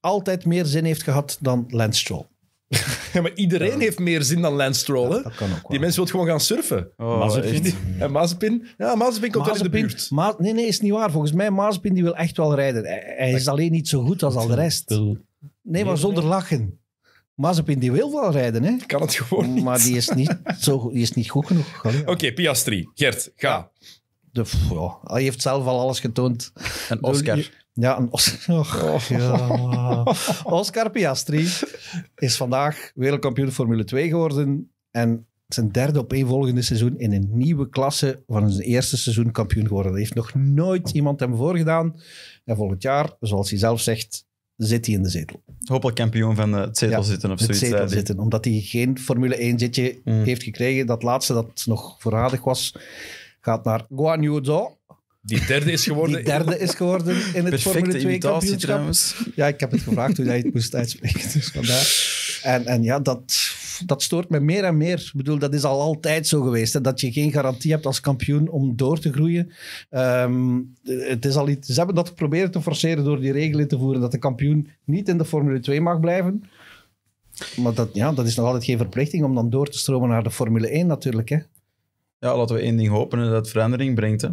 altijd meer zin heeft gehad dan Lance Stroll. Ja, maar iedereen heeft meer zin dan Lance Stroll. Die mensen wil gewoon gaan surfen. Oh, Mazepin. En Mazepin, ja, Mazepin komt wel in de buurt. nee, nee, is niet waar. Volgens mij, Mazepin die wil echt wel rijden. Hij, is alleen niet zo goed als al de rest. Nee, maar zonder lachen. Mazepin die wil wel rijden, hè. Kan het gewoon niet. Maar die is niet, zo, goed- die is niet goed genoeg. ja. Oké, Piastri. Gert, ga. De, hij heeft zelf al alles getoond. Een Oscar. Ja, een oh. Oscar Piastri is vandaag wereldkampioen Formule 2 geworden. En zijn derde op één volgende seizoen in een nieuwe klasse van zijn eerste seizoen kampioen geworden. Dat heeft nog nooit iemand hem voorgedaan. En volgend jaar, zoals hij zelf zegt, zit hij in de zetel. Hopelijk kampioen van het zetel zitten of zoiets. Zetel zitten, omdat hij geen Formule 1 zitje mm. heeft gekregen. Dat laatste dat nog voorradig was, gaat naar Guan Yu die derde is geworden. Die derde is geworden in het Formule 2 kampioenschap. Ja, ik heb het gevraagd hoe hij het moest uitspreken. Dus En, en ja, dat, dat stoort me meer en meer. Ik bedoel, dat is al altijd zo geweest. Hè, dat je geen garantie hebt als kampioen om door te groeien. Ehm, het is al iets, ze hebben dat geprobeerd te forceren door die regelen te voeren dat de kampioen niet in de Formule 2 mag blijven. Maar dat, ja, dat is nog altijd geen verplichting om dan door te stromen naar de Formule 1 natuurlijk. Hè. Ja, laten we één ding hopen dat het verandering brengt.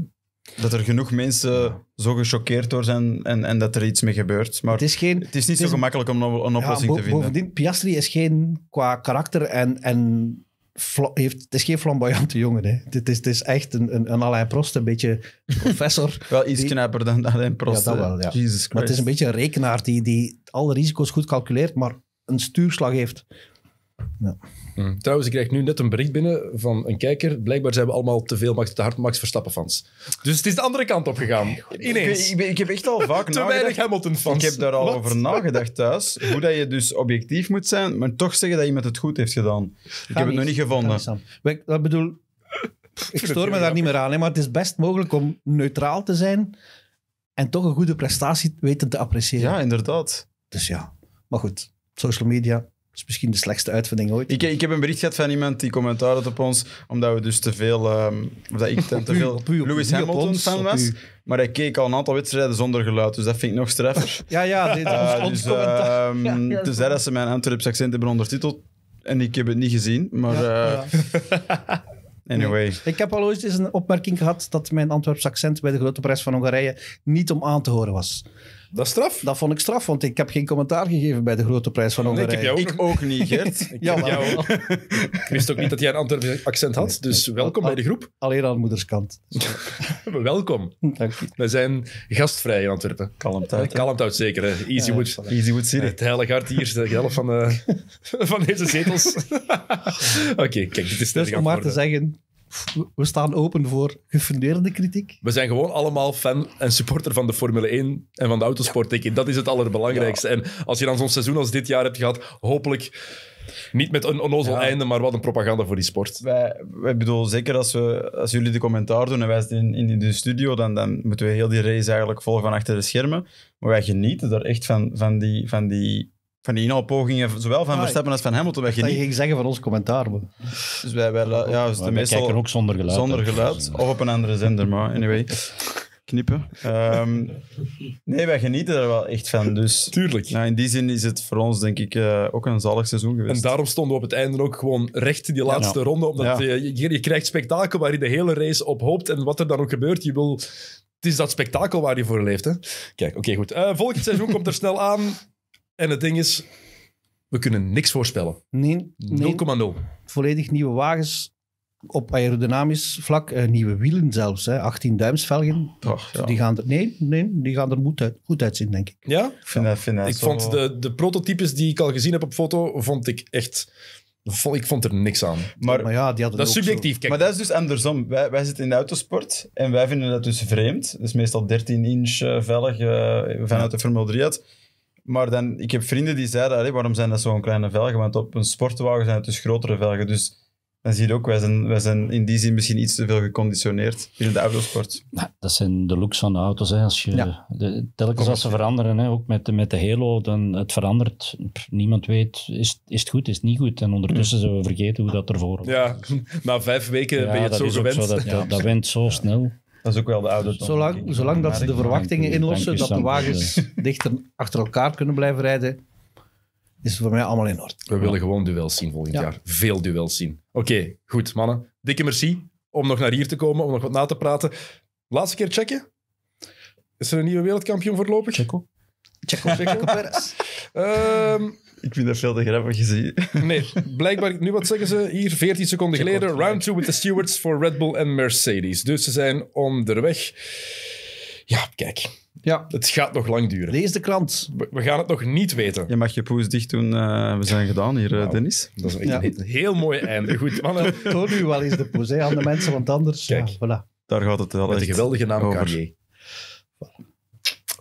Dat er genoeg mensen zo gechoqueerd door zijn en, en dat er iets mee gebeurt. Maar het is, geen, het is niet zo gemakkelijk om een oplossing te vinden. Bovendien, Piastri is geen, qua karakter en, en heeft, het is geen flamboyante jongen. Hè. Het, is, het is echt een, een, een Prost, een beetje professor. wel iets die... knapper dan Alain Prost. Ja, dat eh, wel, ja. Jesus Christ. Maar het is een beetje een rekenaar die, die alle risico's goed calculeert, maar een stuurslag heeft. Ja. Mm. Trouwens, ik krijg nu net een bericht binnen van een kijker. Blijkbaar zijn we allemaal te veel Max, te hard Max Verstappen fans. Dus het is de andere kant op gegaan. Ineens. Ik, ik, ik heb echt al vaak Te weinig Hamilton fans. Ik heb daar al over nagedacht thuis. Hoe dat je dus objectief moet zijn, maar toch zeggen dat met het goed heeft gedaan. Ik heb het nog niet gevonden. Ik bedoel, ik stoor me daar niet meer aan. maar het is best mogelijk om neutraal te zijn en toch een goede prestatie weten te appreciëren. Ja, inderdaad. Dus ja, maar goed, social media, is misschien de slechtste uitvinding ooit. Ik, ik heb een bericht gehad van iemand die commentaar had op ons, omdat we dus te veel, um, dat ik te, veel Louis Lewis Hamilton was. Maar hij keek al een aantal wedstrijden zonder geluid, dus dat vind ik nog straffer. ja, ja, dit, eh, dus, ons, dus, commentaar. Um, ja, ja, dus dat ze mijn Antwerps accent hebben ondertiteld, en ik heb het niet gezien, maar... Eh, anyway. Ik heb al ooit eens een opmerking gehad dat mijn Antwerps accent bij de grote prijs van Hongarije niet om aan te horen was. Dat is straf. Dat vond ik straf, want ik heb geen commentaar gegeven bij de grote prijs van Hongarije. ik, heb jou ook, ik ook niet, Gert. Ik, ja, jou... ik wist ook niet dat jij een Antwerpen accent had, dus welkom bij de groep. Alleen aan moederskant. welkom. Dank je. We zijn gastvrij in Antwerpen. Kalmte uit. Kalmte zeker. Hè. Easy, ja, wood, easy wood City. Het heilige hart hier, de helft van, eh, van deze zetels. Oké, kijk, dit is net. Dus om maar te zeggen, we staan open voor gefundeerde kritiek. We zijn gewoon allemaal fan en supporter van de Formule 1 en van de autosport, Dat is het allerbelangrijkste. En als je dan zo'n seizoen als dit jaar hebt gehad, hopelijk niet met een onnozel einde, maar wat een propaganda voor die sport. Wij, wij bedoel, zeker als, we, als jullie de commentaar doen en wij zitten in, in de studio, dan, dan moeten we heel die race eigenlijk volgen van achter de schermen. Maar wij genieten er echt van, van die... Van die van die inhaalpogingen, zowel van ah, Verstappen als van Hamilton, weg genieten. Dat ging zeggen van ons commentaar. Dus wij, wij, ja, dus de meestal, kijken ook zonder geluid. Zonder geluid, of op een andere zender, maar anyway. Knippen. Ehm, nee, wij genieten er wel echt van. Dus, Tuurlijk. Nou, in die zin is het voor ons, denk ik, eh, ook een zalig seizoen geweest. En daarom stonden we op het einde ook gewoon recht die laatste ronde. Omdat je, je, krijgt spektakel waar je de hele race op hoopt. En wat er dan ook gebeurt, je wil het is dat spektakel waar je voor leeft. Hè? Kijk, oké, goed. Eh, volgend seizoen komt er snel aan. En het ding is, we kunnen niks voorspellen. Nee. 0,0. Volledig nieuwe wagens op aerodynamisch vlak, eh, nieuwe wielen zelfs. Hè. 18 Duimsvelgen. velgen. die, gaan er, nee, nee, die gaan er goed, uit, goed uitzien, denk ik. Ja? Ik, vind ik vond de, de prototypes die ik al gezien heb op foto, vond ik echt... Ik vond er niks aan. Maar, ja, die hadden dat is subjectief. Kijk. Maar dat is dus andersom. Wij, wij zitten in de autosport en wij vinden dat dus vreemd. Dus meestal 13-inch eh, velg eh, vanuit de Formule 3 maar dan, ik heb vrienden die zeiden, allee, waarom zijn dat zo'n kleine velgen? Want op een sportwagen zijn het dus grotere velgen. Dus dan zie je ook, wij zijn, wij zijn in die zin misschien iets te veel geconditioneerd in de autosport. Nou, dat zijn de looks van de auto's. Hè. Als je, telkens als ze veranderen, hè, ook met de, met de Halo, dan, het verandert. niemand weet, is, is het goed, is het niet goed. En ondertussen zijn we vergeten hoe dat ervoor was. Ja, na vijf weken ben je het zo gewend. dat, wint dat went zo snel. Dat is ook wel de oude Zolang, zolang dat ze de verwachtingen inlossen dat de wagens dichter achter elkaar kunnen blijven rijden, is het voor mij allemaal in orde. We willen gewoon duels zien volgend jaar. Veel duels zien. Oké, goed, mannen. Dikke merci om nog naar hier te komen, om nog wat na te praten. Laatste keer checken. Is er een nieuwe wereldkampioen voorlopig? Checo. Checo, Checo Perez. um, ik vind dat veel te grappig gezien. Nee, blijkbaar, nu wat zeggen ze hier? 14 seconden geleden, round 2 with the stewards for Red Bull en Mercedes. Dus ze zijn onderweg. Ja, kijk. Ja. Het gaat nog lang duren. Lees de krant. We, gaan het nog niet weten. Je mag je poes dicht doen. Eh, we zijn gedaan hier, eh, nou, Dennis. Dat is ja. een heel mooi einde. Goed, mannen. Toon nu wel eens de poes aan de mensen, want anders... Kijk, voilà. daar gaat het wel Met een geweldige naam, over. Carrier. Voilà.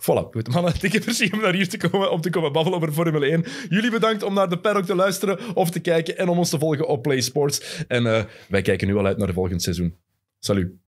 Voilà, goed. Mannen, ik heb er om naar hier te komen, om te komen babbelen over Formule 1. Jullie bedankt om naar de paddock te luisteren of te kijken en om ons te volgen op Play Sports. En eh, wij kijken nu al uit naar de volgende seizoen. Salut.